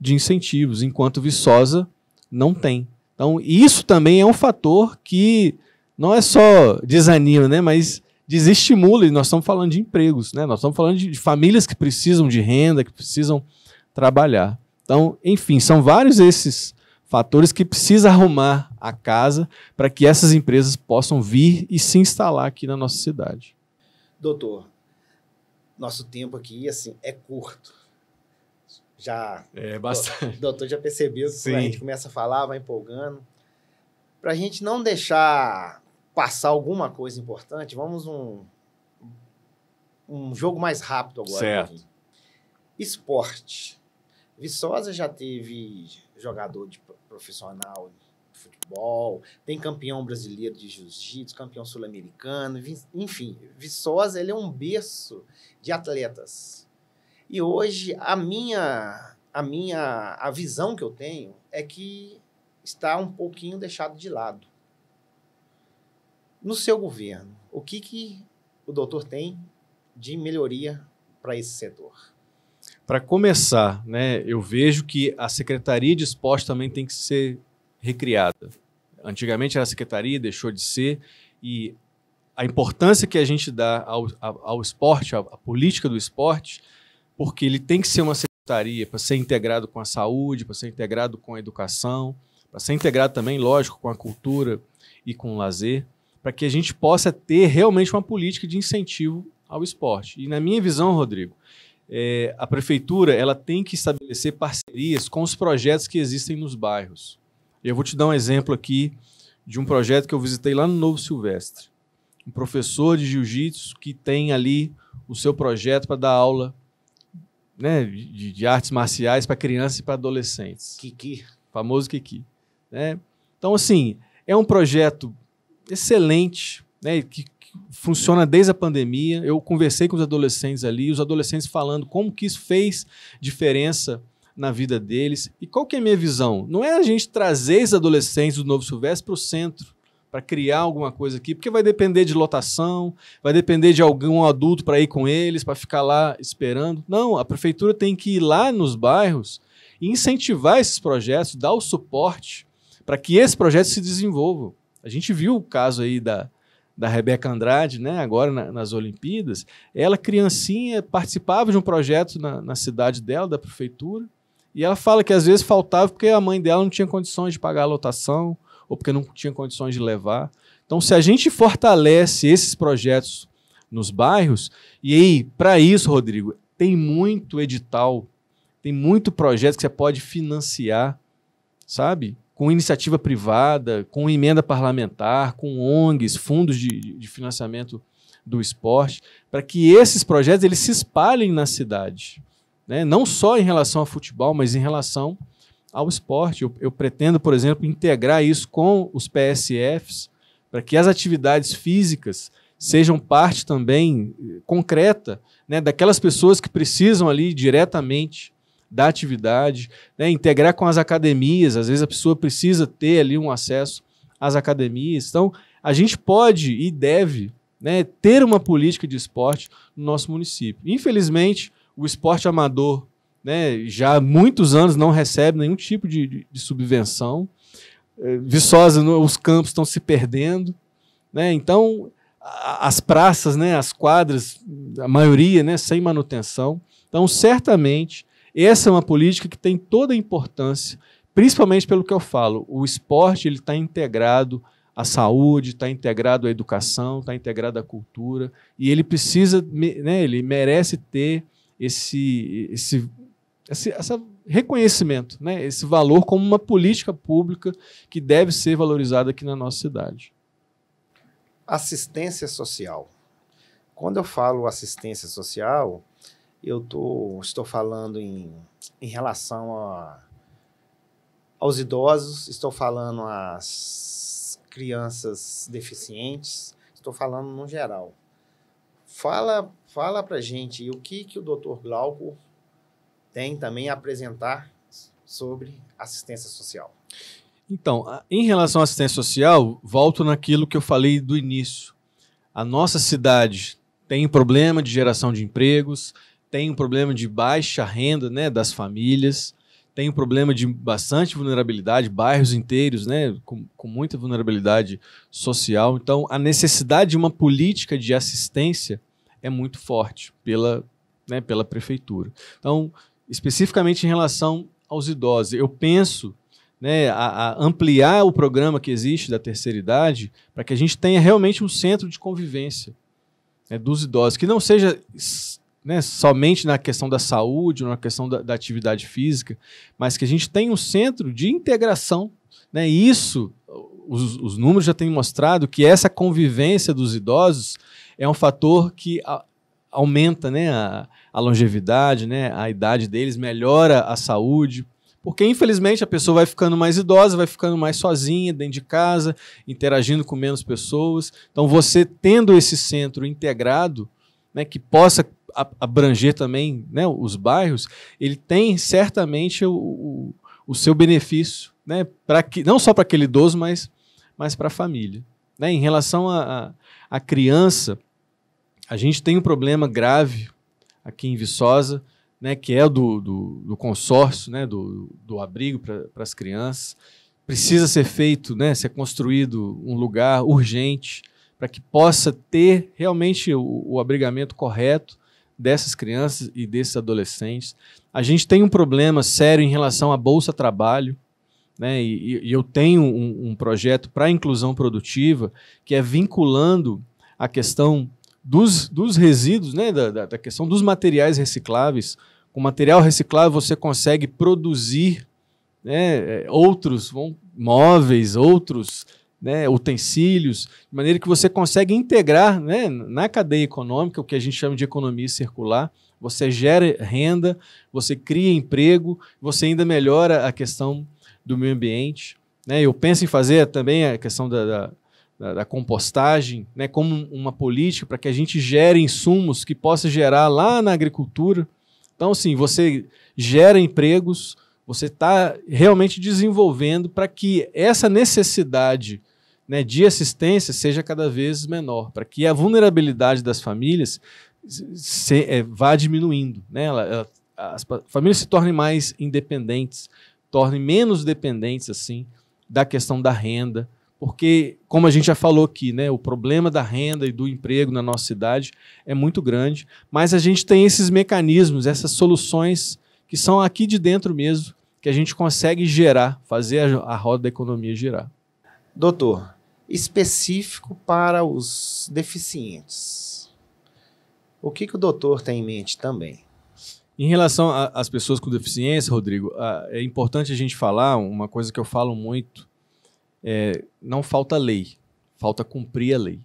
de incentivos, enquanto Viçosa não tem. Então, isso também é um fator que não é só desanima, né, mas desestimula, e nós estamos falando de empregos, né? Nós estamos falando de famílias que precisam de renda, que precisam trabalhar. Então, enfim, são vários esses fatores que precisa arrumar a casa para que essas empresas possam vir e se instalar aqui na nossa cidade. Doutor, nosso tempo aqui assim é curto já. É, bastante. O doutor já percebeu que Sim. a gente começa a falar, vai empolgando. Para a gente não deixar passar alguma coisa importante, vamos um, um jogo mais rápido agora. Certo. Aqui. Esporte. Viçosa já teve jogador de profissional de futebol, tem campeão brasileiro de jiu-jitsu, campeão sul-americano, enfim. Viçosa ele é um berço de atletas. E hoje a minha a minha a visão que eu tenho é que está um pouquinho deixado de lado. No seu governo, o que que o doutor tem de melhoria para esse setor? Para começar, né, eu vejo que a Secretaria de Esporte também tem que ser recriada. Antigamente era a Secretaria, deixou de ser, e a importância que a gente dá ao, ao, ao esporte, à, à política do esporte, porque ele tem que ser uma secretaria para ser integrado com a saúde, para ser integrado com a educação, para ser integrado também, lógico, com a cultura e com o lazer, para que a gente possa ter realmente uma política de incentivo ao esporte. E na minha visão, Rodrigo, é, a prefeitura ela tem que estabelecer parcerias com os projetos que existem nos bairros. Eu vou te dar um exemplo aqui de um projeto que eu visitei lá no Novo Silvestre. Um professor de jiu-jitsu que tem ali o seu projeto para dar aula né, de, de artes marciais para crianças e para adolescentes. Kiki. Famoso Kiki. Né? Então, assim, é um projeto excelente, né, que, que, funciona desde a pandemia. Eu conversei com os adolescentes ali, os adolescentes falando como que isso fez diferença na vida deles. E qual que é a minha visão? Não é a gente trazer esses adolescentes do Novo Silvestre para o centro, para criar alguma coisa aqui, porque vai depender de lotação, vai depender de algum adulto para ir com eles, para ficar lá esperando. Não, a prefeitura tem que ir lá nos bairros e incentivar esses projetos, dar o suporte para que esse projeto se desenvolva A gente viu o caso aí da, da Rebeca Andrade, né, agora na, nas Olimpíadas. Ela, criancinha, participava de um projeto na, na cidade dela, da prefeitura, e ela fala que às vezes faltava porque a mãe dela não tinha condições de pagar a lotação, ou porque não tinha condições de levar. Então, se a gente fortalece esses projetos nos bairros, e aí, para isso, Rodrigo, tem muito edital, tem muito projeto que você pode financiar, sabe? Com iniciativa privada, com emenda parlamentar, com ONGs, fundos de, de financiamento do esporte, para que esses projetos eles se espalhem na cidade. Né? Não só em relação ao futebol, mas em relação ao esporte. Eu, eu pretendo, por exemplo, integrar isso com os PSFs, para que as atividades físicas sejam parte também eh, concreta né, daquelas pessoas que precisam ali diretamente da atividade, né, integrar com as academias, às vezes a pessoa precisa ter ali um acesso às academias. Então, a gente pode e deve né, ter uma política de esporte no nosso município. Infelizmente, o esporte amador né, já há muitos anos não recebe nenhum tipo de, de, de subvenção. É, Viçosa, os campos estão se perdendo. Né? Então, as praças, né, as quadras, a maioria né, sem manutenção. Então, certamente, essa é uma política que tem toda a importância, principalmente pelo que eu falo, o esporte está integrado à saúde, está integrado à educação, está integrado à cultura, e ele precisa, né, ele merece ter esse, esse esse, esse reconhecimento, né? esse valor como uma política pública que deve ser valorizada aqui na nossa cidade. Assistência social. Quando eu falo assistência social, eu tô, estou falando em, em relação a, aos idosos, estou falando às crianças deficientes, estou falando no geral. Fala, fala para gente o que que o Dr. Glauco tem também a apresentar sobre assistência social? Então, em relação à assistência social, volto naquilo que eu falei do início. A nossa cidade tem um problema de geração de empregos, tem um problema de baixa renda né, das famílias, tem um problema de bastante vulnerabilidade, bairros inteiros né, com, com muita vulnerabilidade social. Então, a necessidade de uma política de assistência é muito forte pela, né, pela prefeitura. Então, especificamente em relação aos idosos. Eu penso né, a, a ampliar o programa que existe da terceira idade para que a gente tenha realmente um centro de convivência né, dos idosos, que não seja né, somente na questão da saúde, na questão da, da, atividade física, mas que a gente tenha um centro de integração. Né, isso, os, os números já têm mostrado que essa convivência dos idosos é um fator que aumenta né, a, a, longevidade, né, a idade deles, melhora a saúde. Porque, infelizmente, a pessoa vai ficando mais idosa, vai ficando mais sozinha, dentro de casa, interagindo com menos pessoas. Então, você tendo esse centro integrado, né, que possa abranger também né, os bairros, ele tem certamente o, o, o seu benefício, né, que, não só para aquele idoso, mas, mas para a família. Né, em relação à criança, a gente tem um problema grave aqui em Viçosa, né, que é do, do, do consórcio, né, do, do abrigo para as crianças. Precisa ser feito, né, ser construído um lugar urgente para que possa ter realmente o, o abrigamento correto dessas crianças e desses adolescentes. A gente tem um problema sério em relação à Bolsa Trabalho. Né, e, e eu tenho um, um projeto para inclusão produtiva que é vinculando a questão dos, dos resíduos, né, da, da questão dos materiais recicláveis. Com material reciclável você consegue produzir né, é, outros vão, móveis, outros né, utensílios, de maneira que você consegue integrar né, na cadeia econômica, o que a gente chama de economia circular. Você gera renda, você cria emprego, você ainda melhora a questão do meio ambiente. Né? Eu penso em fazer também a questão da, da da, da compostagem, né, como uma política para que a gente gere insumos que possa gerar lá na agricultura. Então, assim, você gera empregos, você está realmente desenvolvendo para que essa necessidade né, de assistência seja cada vez menor, para que a vulnerabilidade das famílias se, é, vá diminuindo. Né? Ela, ela, as famílias se tornem mais independentes, tornem menos dependentes assim da questão da renda, porque, como a gente já falou aqui, né, o problema da renda e do emprego na nossa cidade é muito grande, mas a gente tem esses mecanismos, essas soluções que são aqui de dentro mesmo, que a gente consegue gerar, fazer a, a roda da economia girar. Doutor, específico para os deficientes, o que, que o doutor tem em mente também? Em relação às pessoas com deficiência, Rodrigo, a, é importante a gente falar uma coisa que eu falo muito é, não falta lei, falta cumprir a lei.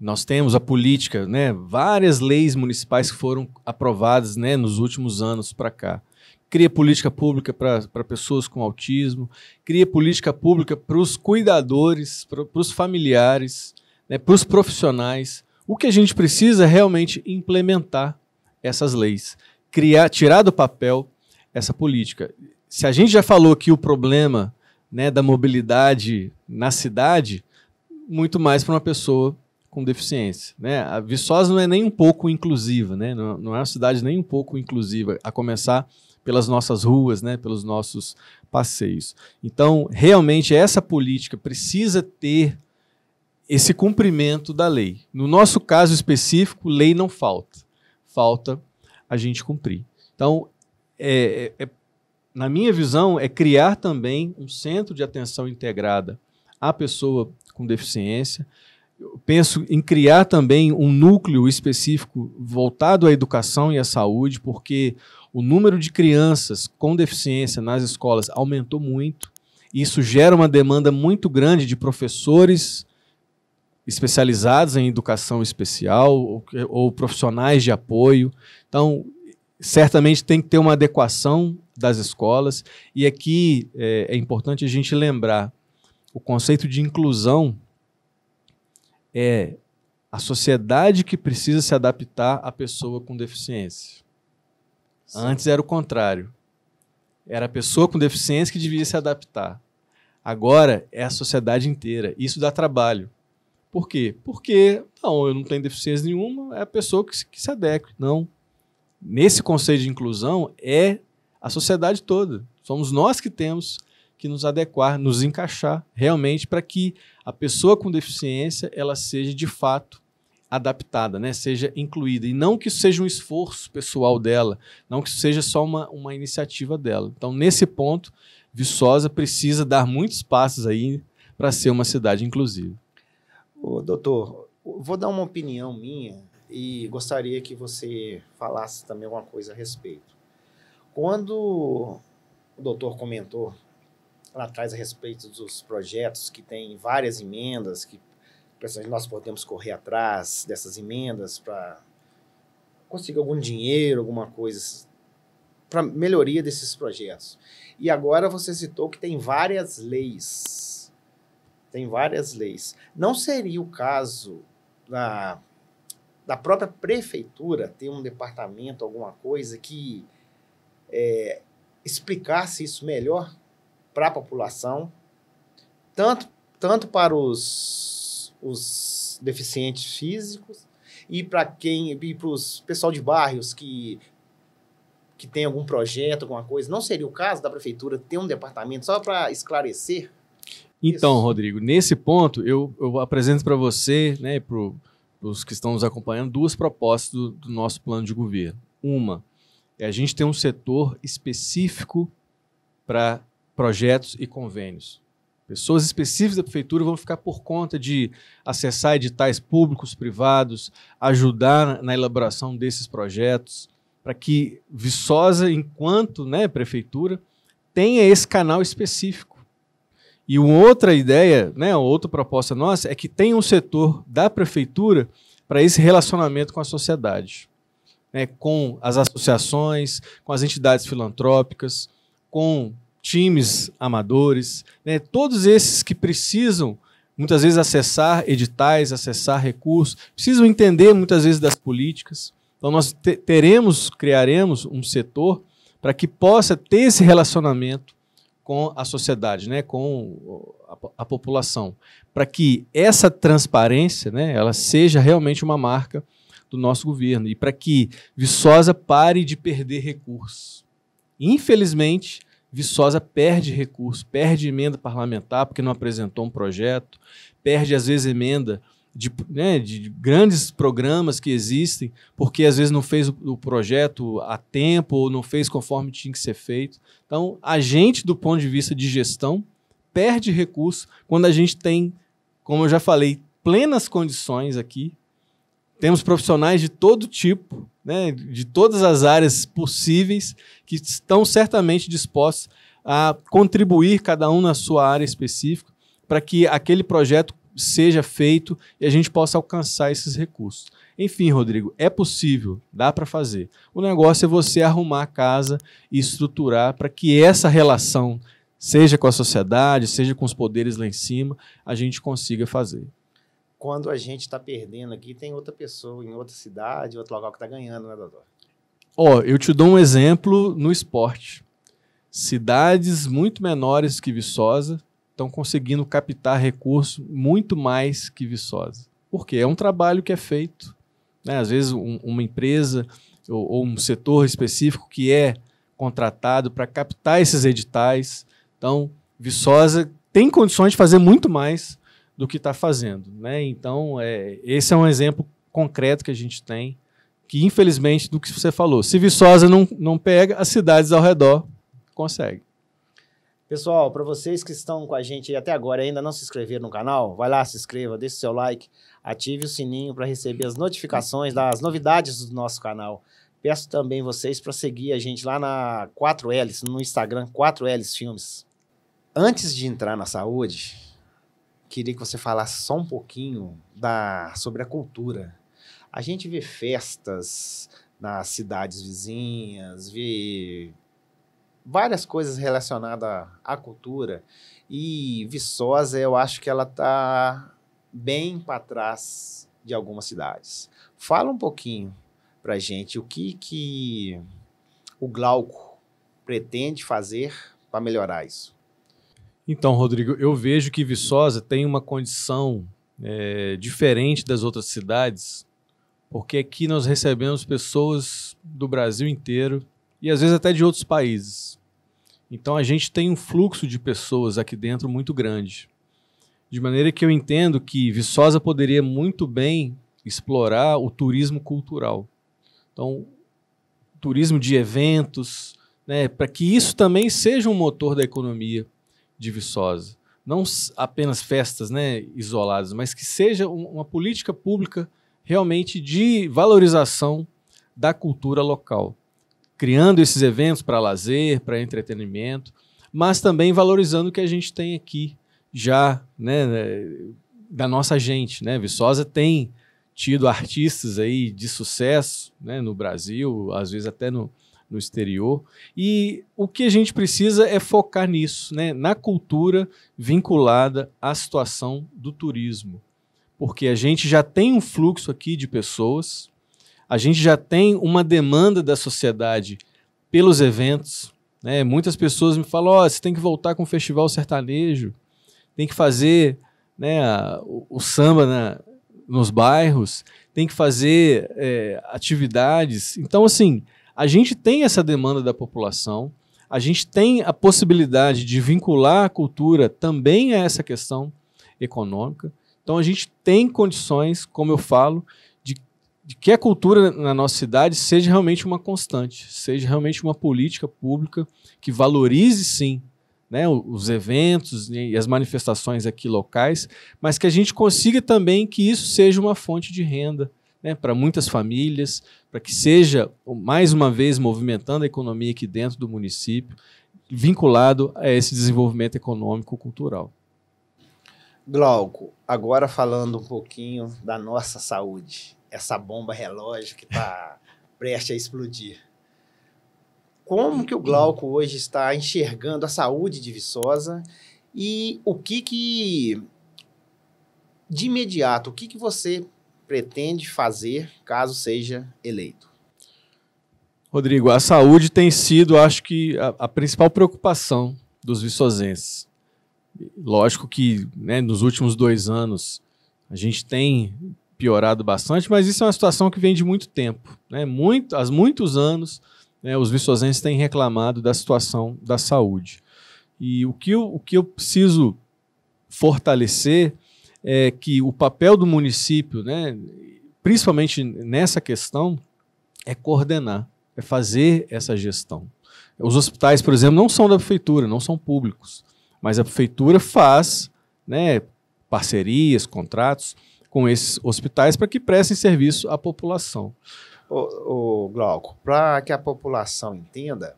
Nós temos a política, né, várias leis municipais que foram aprovadas né, nos últimos anos para cá. Cria política pública para pessoas com autismo, cria política pública para os cuidadores, para os familiares, né, para os profissionais. O que a gente precisa é realmente implementar essas leis, criar, tirar do papel essa política. Se a gente já falou que o problema né, da mobilidade na cidade, muito mais para uma pessoa com deficiência. Né? A Viçosa não é nem um pouco inclusiva, né? não, não é uma cidade nem um pouco inclusiva, a começar pelas nossas ruas, né? pelos nossos passeios. Então, realmente, essa política precisa ter esse cumprimento da lei. No nosso caso específico, lei não falta, falta a gente cumprir. Então, é, é, é na minha visão, é criar também um centro de atenção integrada à pessoa com deficiência. Eu penso em criar também um núcleo específico voltado à educação e à saúde, porque o número de crianças com deficiência nas escolas aumentou muito. Isso gera uma demanda muito grande de professores especializados em educação especial ou, ou profissionais de apoio. Então, certamente tem que ter uma adequação das escolas. E aqui é, é importante a gente lembrar: o conceito de inclusão é a sociedade que precisa se adaptar à pessoa com deficiência. Sim. Antes era o contrário. Era a pessoa com deficiência que devia se adaptar. Agora é a sociedade inteira. Isso dá trabalho. Por quê? Porque, não, eu não tenho deficiência nenhuma, é a pessoa que se, que se adeque. Não. Nesse conceito de inclusão, é a sociedade toda. Somos nós que temos que nos adequar, nos encaixar realmente para que a pessoa com deficiência ela seja de fato adaptada, né? seja incluída. E não que seja um esforço pessoal dela, não que seja só uma, uma iniciativa dela. Então, nesse ponto, Viçosa precisa dar muitos passos aí para ser uma cidade inclusiva. Ô, doutor, vou dar uma opinião minha e gostaria que você falasse também alguma coisa a respeito. Quando o doutor comentou lá atrás a respeito dos projetos que tem várias emendas, que nós podemos correr atrás dessas emendas para conseguir algum dinheiro, alguma coisa para melhoria desses projetos. E agora você citou que tem várias leis. Tem várias leis. Não seria o caso da, da própria prefeitura ter um departamento, alguma coisa que é, explicasse isso melhor para a população, tanto, tanto para os, os deficientes físicos e para quem e para os pessoal de bairros que que tem algum projeto, alguma coisa. Não seria o caso da prefeitura ter um departamento só para esclarecer? Então, isso? Rodrigo, nesse ponto eu, eu apresento para você, né, para os que estão nos acompanhando, duas propostas do, do nosso plano de governo. Uma é a gente ter um setor específico para projetos e convênios. Pessoas específicas da prefeitura vão ficar por conta de acessar editais públicos, privados, ajudar na elaboração desses projetos, para que Viçosa, enquanto né, prefeitura, tenha esse canal específico. E uma outra ideia, né, outra proposta nossa, é que tenha um setor da prefeitura para esse relacionamento com a sociedade né, com as associações, com as entidades filantrópicas, com times amadores, né, todos esses que precisam muitas vezes acessar editais, acessar recursos, precisam entender muitas vezes das políticas. Então nós teremos, criaremos um setor para que possa ter esse relacionamento com a sociedade, né, com a, a população, para que essa transparência, né, ela seja realmente uma marca do nosso governo e para que Viçosa pare de perder recursos. Infelizmente, Viçosa perde recurso, perde emenda parlamentar porque não apresentou um projeto, perde às vezes emenda de, né, de grandes programas que existem porque às vezes não fez o, o projeto a tempo ou não fez conforme tinha que ser feito. Então, a gente, do ponto de vista de gestão, perde recurso quando a gente tem, como eu já falei, plenas condições aqui temos profissionais de todo tipo, né, de todas as áreas possíveis, que estão certamente dispostos a contribuir, cada um na sua área específica, para que aquele projeto seja feito e a gente possa alcançar esses recursos. Enfim, Rodrigo, é possível, dá para fazer. O negócio é você arrumar a casa e estruturar para que essa relação, seja com a sociedade, seja com os poderes lá em cima, a gente consiga fazer quando a gente está perdendo aqui, tem outra pessoa em outra cidade, outro local que está ganhando, né, doutor? Ó, oh, eu te dou um exemplo no esporte. Cidades muito menores que Viçosa estão conseguindo captar recurso muito mais que Viçosa. Porque é um trabalho que é feito. Né? Às vezes, um, uma empresa ou, ou um setor específico que é contratado para captar esses editais. Então, Viçosa tem condições de fazer muito mais do que está fazendo. Né? Então, é, esse é um exemplo concreto que a gente tem, que infelizmente, do que você falou, se Viçosa não, não pega, as cidades ao redor conseguem. Pessoal, para vocês que estão com a gente até agora e ainda não se inscreveram no canal, vai lá, se inscreva, deixe seu like, ative o sininho para receber as notificações das novidades do nosso canal. Peço também vocês para seguir a gente lá na 4Ls, no Instagram 4Ls Filmes. Antes de entrar na saúde, queria que você falasse só um pouquinho da, sobre a cultura. A gente vê festas nas cidades vizinhas, vê várias coisas relacionadas à cultura. E Viçosa, eu acho que ela está bem para trás de algumas cidades. Fala um pouquinho para gente o que, que o Glauco pretende fazer para melhorar isso. Então, Rodrigo, eu vejo que Viçosa tem uma condição é, diferente das outras cidades, porque aqui nós recebemos pessoas do Brasil inteiro e às vezes até de outros países. Então a gente tem um fluxo de pessoas aqui dentro muito grande. De maneira que eu entendo que Viçosa poderia muito bem explorar o turismo cultural. Então, turismo de eventos, né, para que isso também seja um motor da economia, de Viçosa. Não apenas festas né, isoladas, mas que seja uma política pública realmente de valorização da cultura local, criando esses eventos para lazer, para entretenimento, mas também valorizando o que a gente tem aqui já né, né da nossa gente. Né? Viçosa tem tido artistas aí de sucesso né, no Brasil, às vezes até no, no exterior. E o que a gente precisa é focar nisso, né? na cultura vinculada à situação do turismo. Porque a gente já tem um fluxo aqui de pessoas, a gente já tem uma demanda da sociedade pelos eventos. Né? Muitas pessoas me falam: oh, você tem que voltar com o festival sertanejo, tem que fazer né, a, o, o, samba na, nos bairros, tem que fazer é, atividades. Então, assim, a gente tem essa demanda da população, a gente tem a possibilidade de vincular a cultura também a essa questão econômica. Então a gente tem condições, como eu falo, de, de que a cultura na nossa cidade seja realmente uma constante, seja realmente uma política pública que valorize sim né, os eventos e as manifestações aqui locais, mas que a gente consiga também que isso seja uma fonte de renda, né, para muitas famílias, para que seja, mais uma vez, movimentando a economia aqui dentro do município, vinculado a esse desenvolvimento econômico-cultural. Glauco, agora falando um pouquinho da nossa saúde, essa bomba relógio que está prestes a explodir. Como que o Glauco hoje está enxergando a saúde de Viçosa e o que que de imediato, o que que você pretende fazer caso seja eleito? Rodrigo, a saúde tem sido, acho que, a, a principal preocupação dos viçosenses. Lógico que né, nos últimos dois anos a gente tem piorado bastante, mas isso é uma situação que vem de muito tempo. Né? Muito, há muitos anos, né, os viçosenses têm reclamado da situação da saúde. E o que eu, o que eu preciso fortalecer é, que o papel do município, né, principalmente nessa questão, é coordenar, é fazer essa gestão. Os hospitais, por exemplo, não são da prefeitura, não são públicos, mas a prefeitura faz né, parcerias, contratos com esses hospitais para que prestem serviço à população. O, o Glauco, para que a população entenda,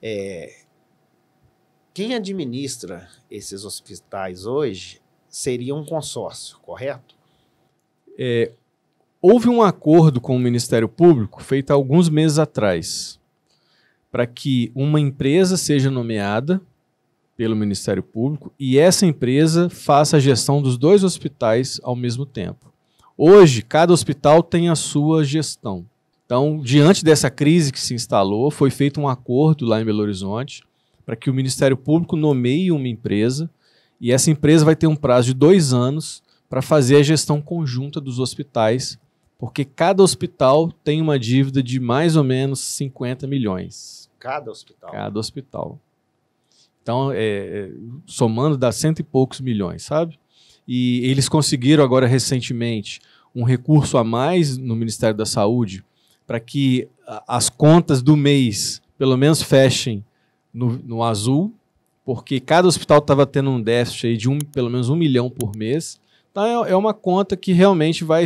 é, quem administra esses hospitais hoje seria um consórcio, correto? É, houve um acordo com o Ministério Público feito alguns meses atrás para que uma empresa seja nomeada pelo Ministério Público e essa empresa faça a gestão dos dois hospitais ao mesmo tempo. Hoje, cada hospital tem a sua gestão. Então, diante dessa crise que se instalou, foi feito um acordo lá em Belo Horizonte para que o Ministério Público nomeie uma empresa e essa empresa vai ter um prazo de dois anos para fazer a gestão conjunta dos hospitais, porque cada hospital tem uma dívida de mais ou menos 50 milhões. Cada hospital? Cada hospital. Então, é, é, somando dá cento e poucos milhões, sabe? E eles conseguiram agora recentemente um recurso a mais no Ministério da Saúde para que as contas do mês, pelo menos, fechem no, no azul porque cada hospital estava tendo um déficit de um, pelo menos um milhão por mês. Então é, é uma conta que realmente vai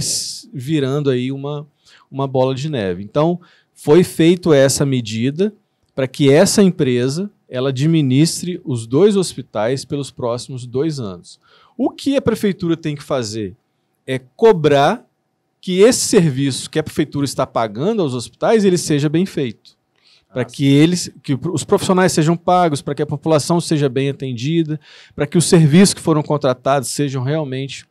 virando aí uma, uma bola de neve. Então foi feita essa medida para que essa empresa ela administre os dois hospitais pelos próximos dois anos. O que a prefeitura tem que fazer é cobrar que esse serviço que a prefeitura está pagando aos hospitais ele seja bem feito para ah, que eles, que os profissionais sejam pagos, para que a população seja bem atendida, para que os serviços que foram contratados sejam realmente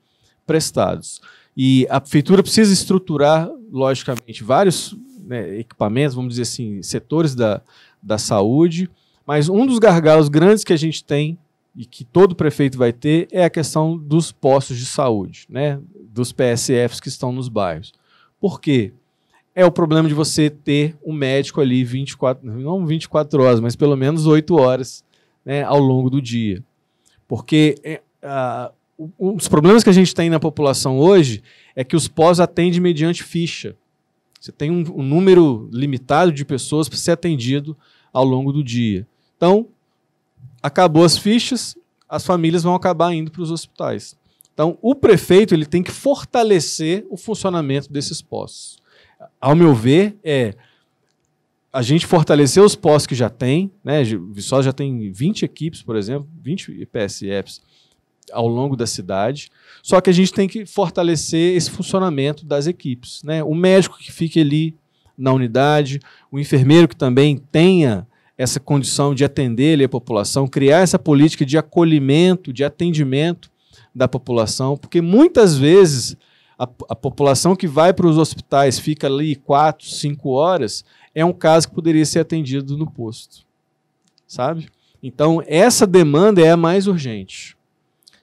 prestados. E a prefeitura precisa estruturar, logicamente, vários né, equipamentos, vamos dizer assim, setores da, da saúde, mas um dos gargalos grandes que a gente tem e que todo prefeito vai ter é a questão dos postos de saúde, né, dos PSFs que estão nos bairros. Por quê? é o problema de você ter um médico ali 24, não 24 horas, mas pelo menos 8 horas né, ao longo do dia. Porque é, uh, os problemas que a gente tem na população hoje é que os pós atendem mediante ficha. Você tem um, um número limitado de pessoas para ser atendido ao longo do dia. Então, acabou as fichas, as famílias vão acabar indo para os hospitais. Então, o prefeito ele tem que fortalecer o funcionamento desses postos ao meu ver, é a gente fortalecer os postos que já tem, né? Só já tem 20 equipes, por exemplo, 20 PSFs ao longo da cidade. Só que a gente tem que fortalecer esse funcionamento das equipes, né? O médico que fique ali na unidade, o enfermeiro que também tenha essa condição de atender ali, a população, criar essa política de acolhimento, de atendimento da população, porque muitas vezes a, a população que vai para os hospitais fica ali quatro, cinco horas, é um caso que poderia ser atendido no posto. Sabe? Então, essa demanda é a mais urgente.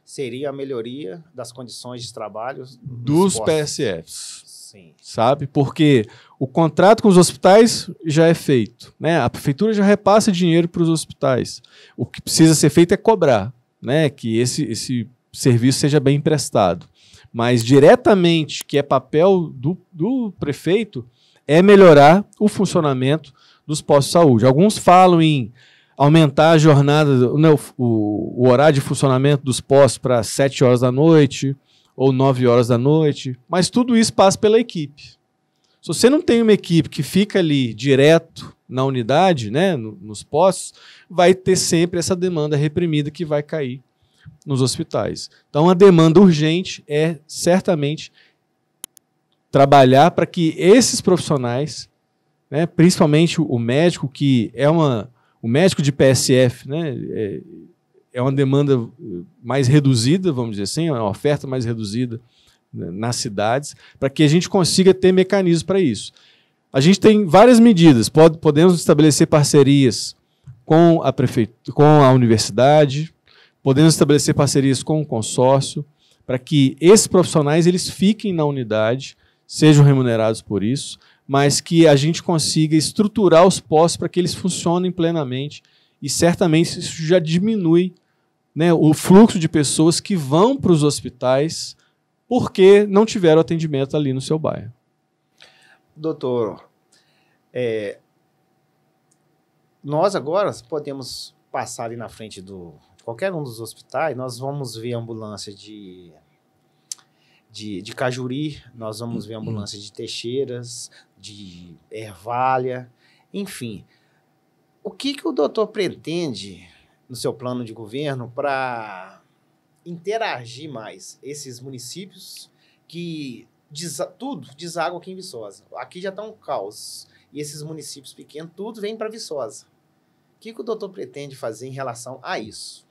Seria a melhoria das condições de trabalho dos PSFs. Sim. Sabe? Porque o contrato com os hospitais já é feito. Né? A prefeitura já repassa dinheiro para os hospitais. O que precisa ser feito é cobrar né? que esse, esse serviço seja bem prestado mas diretamente, que é papel do, do prefeito, é melhorar o funcionamento dos postos de saúde. Alguns falam em aumentar a jornada, né, o, o horário de funcionamento dos postos para 7 horas da noite ou 9 horas da noite, mas tudo isso passa pela equipe. Se você não tem uma equipe que fica ali direto na unidade, né, nos postos, vai ter sempre essa demanda reprimida que vai cair nos hospitais. Então, a demanda urgente é certamente trabalhar para que esses profissionais, né, principalmente o médico que é uma o médico de PSF, né, é, é uma demanda mais reduzida, vamos dizer assim, é uma oferta mais reduzida né, nas cidades, para que a gente consiga ter mecanismos para isso. A gente tem várias medidas, pode, podemos estabelecer parcerias com a prefeitura, com a universidade, Podemos estabelecer parcerias com o consórcio para que esses profissionais eles fiquem na unidade, sejam remunerados por isso, mas que a gente consiga estruturar os postos para que eles funcionem plenamente e certamente isso já diminui né, o fluxo de pessoas que vão para os hospitais porque não tiveram atendimento ali no seu bairro. Doutor, é, nós agora podemos passar ali na frente do, qualquer um dos hospitais, nós vamos ver ambulância de, de, de Cajuri, nós vamos ver uhum. ambulância de Teixeiras, de Ervalha, enfim. O que, que o doutor pretende no seu plano de governo para interagir mais esses municípios que desa tudo deságua aqui em Viçosa? Aqui já está um caos. E esses municípios pequenos, tudo vem para Viçosa que, que o doutor pretende fazer em relação a isso?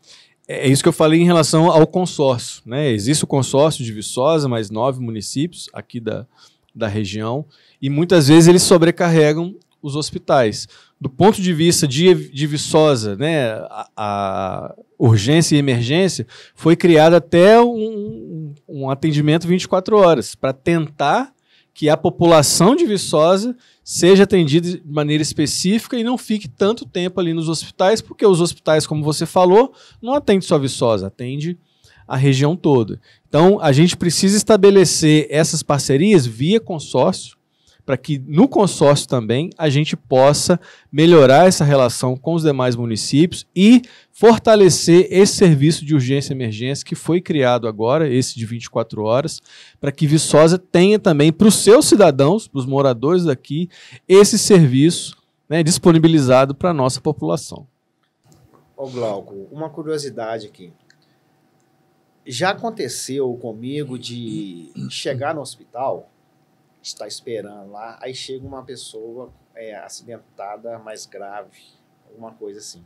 É, é isso que eu falei em relação ao consórcio. Né? Existe o consórcio de Viçosa, mais nove municípios aqui da, da região, e muitas vezes eles sobrecarregam os hospitais. Do ponto de vista de, de Viçosa, né, a, a urgência e emergência foi criada até um, um atendimento 24 horas para tentar que a população de Viçosa seja atendida de maneira específica e não fique tanto tempo ali nos hospitais, porque os hospitais, como você falou, não atende só Viçosa, atende a região toda. Então, a gente precisa estabelecer essas parcerias via consórcio, para que no consórcio também a gente possa melhorar essa relação com os demais municípios e fortalecer esse serviço de urgência e emergência que foi criado agora, esse de 24 horas, para que Viçosa tenha também para os seus cidadãos, para os moradores daqui, esse serviço né, disponibilizado para a nossa população. Ô Glauco, uma curiosidade aqui. Já aconteceu comigo de chegar no hospital está esperando lá, aí chega uma pessoa é, acidentada, mais grave, alguma coisa assim.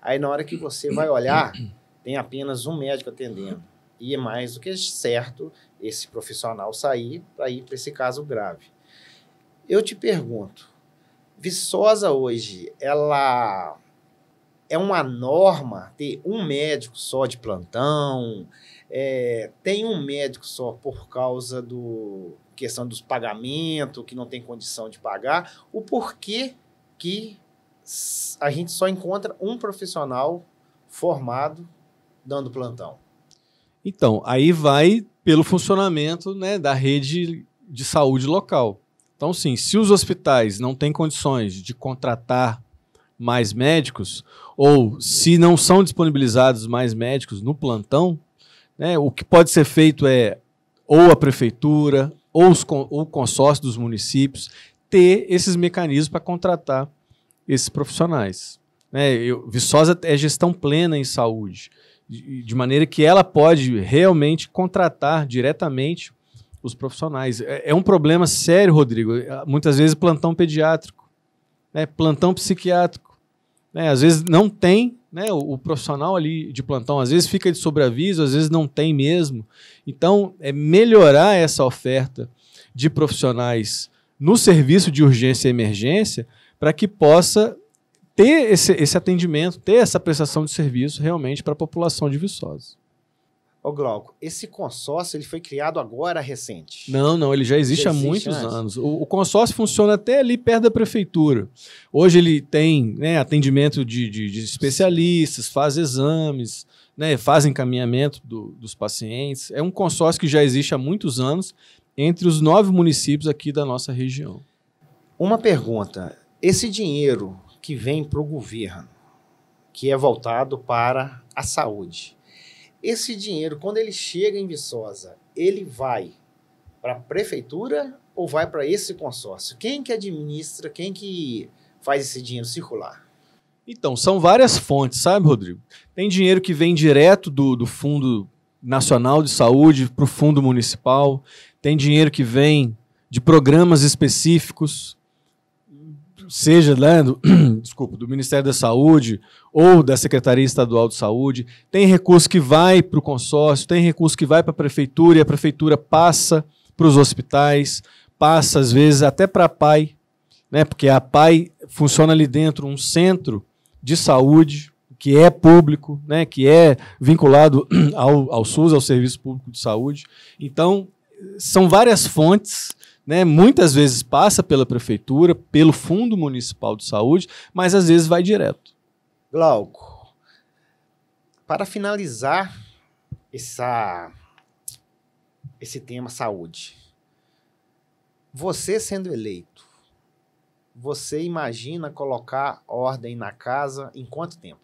Aí na hora que você vai olhar, tem apenas um médico atendendo. E é mais do que certo esse profissional sair para ir para esse caso grave. Eu te pergunto, Viçosa hoje, ela é uma norma ter um médico só de plantão? É, tem um médico só por causa do questão dos pagamentos, que não tem condição de pagar, o porquê que a gente só encontra um profissional formado dando plantão. Então, aí vai pelo funcionamento né, da rede de saúde local. Então, sim, se os hospitais não têm condições de contratar mais médicos, ou se não são disponibilizados mais médicos no plantão, né, o que pode ser feito é ou a prefeitura, ou, os, ou o consórcio dos municípios ter esses mecanismos para contratar esses profissionais. Né? Eu, Viçosa é gestão plena em saúde, de, de maneira que ela pode realmente contratar diretamente os profissionais. É, é um problema sério, Rodrigo. Eh, muitas vezes plantão pediátrico, né? plantão psiquiátrico. Né? Às vezes não tem né, o, o, profissional ali de plantão às vezes fica de sobreaviso, às vezes não tem mesmo. Então, é melhorar essa oferta de profissionais no serviço de urgência e emergência para que possa ter esse, esse atendimento, ter essa prestação de serviço realmente para a população de Viçosa. Ô, Glauco, esse consórcio ele foi criado agora recente? Não, não, ele já existe, existe há muitos antes. anos. O, o, consórcio funciona até ali perto da prefeitura. Hoje ele tem né, atendimento de, de, de, especialistas, faz exames, né, faz encaminhamento do, dos pacientes. É um consórcio que já existe há muitos anos entre os nove municípios aqui da nossa região. Uma pergunta: esse dinheiro que vem para o governo, que é voltado para a saúde, esse dinheiro, quando ele chega em Viçosa, ele vai para a prefeitura ou vai para esse consórcio? Quem que administra, quem que faz esse dinheiro circular? Então, são várias fontes, sabe, Rodrigo? Tem dinheiro que vem direto do, do Fundo Nacional de Saúde para o Fundo Municipal, tem dinheiro que vem de programas específicos, seja né, do, desculpa, do Ministério da Saúde ou da Secretaria Estadual de Saúde, tem recurso que vai para o consórcio, tem recurso que vai para a prefeitura e a prefeitura passa para os hospitais, passa às vezes até para a PAI, né, porque a PAI funciona ali dentro um centro de saúde que é público, né, que é vinculado ao, ao SUS, ao Serviço Público de Saúde. Então, são várias fontes né, muitas vezes passa pela prefeitura, pelo Fundo Municipal de Saúde, mas às vezes vai direto. Glauco, para finalizar essa, esse tema saúde, você sendo eleito, você imagina colocar ordem na casa em quanto tempo?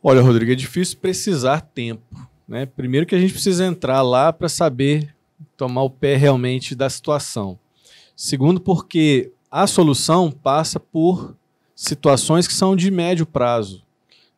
Olha, Rodrigo, é difícil precisar tempo. Né? Primeiro que a gente precisa entrar lá para saber tomar o pé realmente da situação. Segundo, porque a solução passa por situações que são de médio prazo.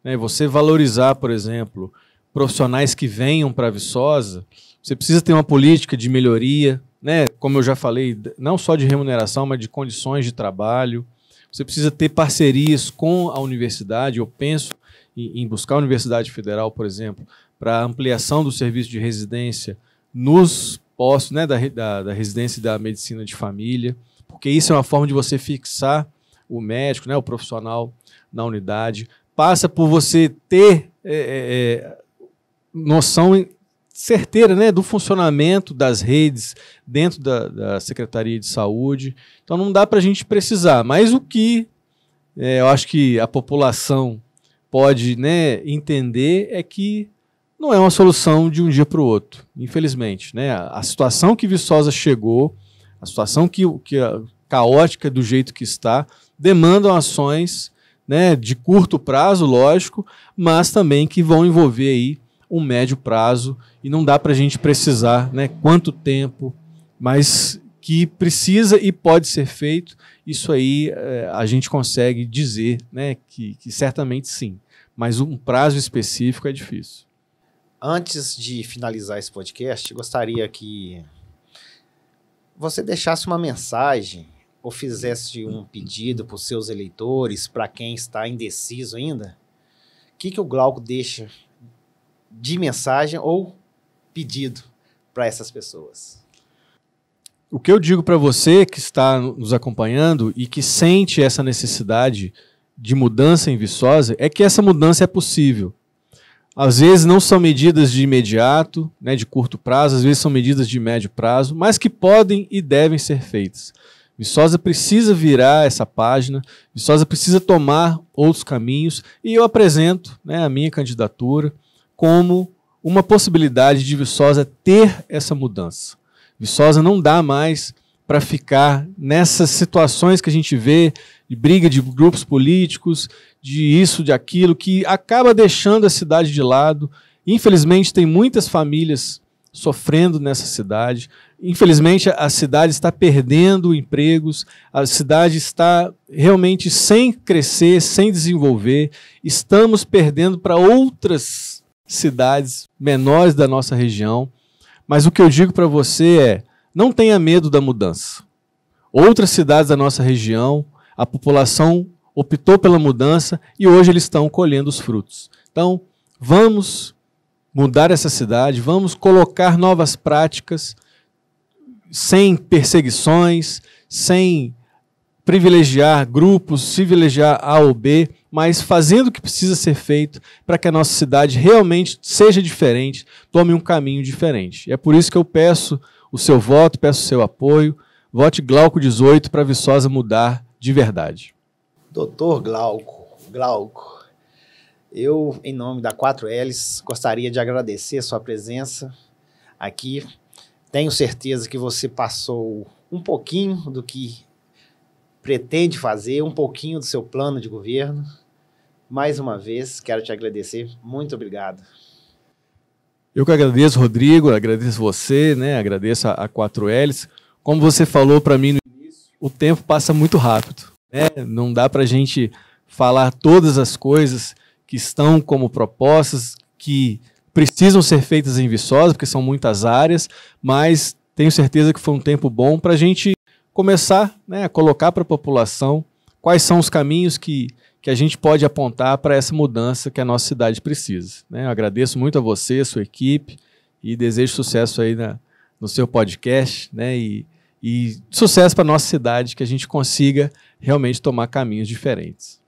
Né? Você valorizar, por exemplo, profissionais que venham para Viçosa, você precisa ter uma política de melhoria, né? como eu já falei, não só de remuneração, mas de condições de trabalho. Você precisa ter parcerias com a universidade. Eu penso em, buscar a Universidade Federal, por exemplo, para ampliação do serviço de residência nos postos né, da, da, da residência da medicina de família, porque isso é uma forma de você fixar o médico, né, o profissional na unidade. Passa por você ter é, é, é noção certeira né, do funcionamento das redes dentro da, da Secretaria de Saúde. Então não dá para a gente precisar, mas o que é, eu acho que a população pode né, entender é que não é uma solução de um dia para o outro, infelizmente. Né? A situação que Viçosa chegou, a situação que, que a, caótica do jeito que está, demandam ações né, de curto prazo, lógico, mas também que vão envolver aí um médio prazo e não dá para a gente precisar né, quanto tempo, mas que precisa e pode ser feito, isso aí é, a gente consegue dizer né, que, que certamente sim, mas um prazo específico é difícil. Antes de finalizar esse podcast, gostaria que você deixasse uma mensagem ou fizesse um pedido para os seus eleitores, para quem está indeciso ainda. O que, que o Glauco deixa de mensagem ou pedido para essas pessoas? O que eu digo para você que está nos acompanhando e que sente essa necessidade de mudança em Viçosa é que essa mudança é possível. Às vezes não são medidas de imediato, né, de curto prazo, às vezes são medidas de médio prazo, mas que podem e devem ser feitas. Viçosa precisa virar essa página, Viçosa precisa tomar outros caminhos e eu apresento né, a minha candidatura como uma possibilidade de Viçosa ter essa mudança. Viçosa não dá mais para ficar nessas situações que a gente vê de briga de grupos políticos, de isso, de aquilo, que acaba deixando a cidade de lado. Infelizmente, tem muitas famílias sofrendo nessa cidade. Infelizmente, a cidade está perdendo empregos, a cidade está realmente sem crescer, sem desenvolver. Estamos perdendo para outras cidades menores da nossa região. Mas o que eu digo para você é: não tenha medo da mudança. Outras cidades da nossa região, a população optou pela mudança e hoje eles estão colhendo os frutos. Então, vamos mudar essa cidade, vamos colocar novas práticas sem perseguições, sem privilegiar grupos, privilegiar A ou B, mas fazendo o que precisa ser feito para que a nossa cidade realmente seja diferente, tome um caminho diferente. E é por isso que eu peço o seu voto, peço o seu apoio. Vote Glauco 18 para Viçosa mudar de verdade. Doutor Glauco, Glauco, eu, em nome da 4Ls, gostaria de agradecer sua presença aqui. Tenho certeza que você passou um pouquinho do que pretende fazer, um pouquinho do seu plano de governo. Mais uma vez, quero te agradecer. Muito obrigado. Eu que agradeço, Rodrigo, agradeço você, né? agradeço a, a 4Ls. Como você falou para mim no início, o tempo passa muito rápido. Né? Não dá para a gente falar todas as coisas que estão como propostas, que precisam ser feitas em Viçosa, porque são muitas áreas, mas tenho certeza que foi um tempo bom para a gente começar né, a colocar para a população quais são os caminhos que que a gente pode apontar para essa mudança que a nossa cidade precisa. Né? Eu agradeço muito a você, sua equipe, e desejo sucesso aí na, no seu podcast, né? E, e sucesso para a nossa cidade, que a gente consiga realmente tomar caminhos diferentes.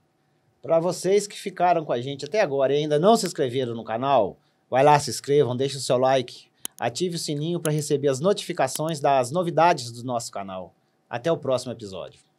Para vocês que ficaram com a gente até agora e ainda não se inscreveram no canal, vai lá, se inscrevam, deixe o seu like, ative o sininho para receber as notificações das novidades do nosso canal. Até o próximo episódio.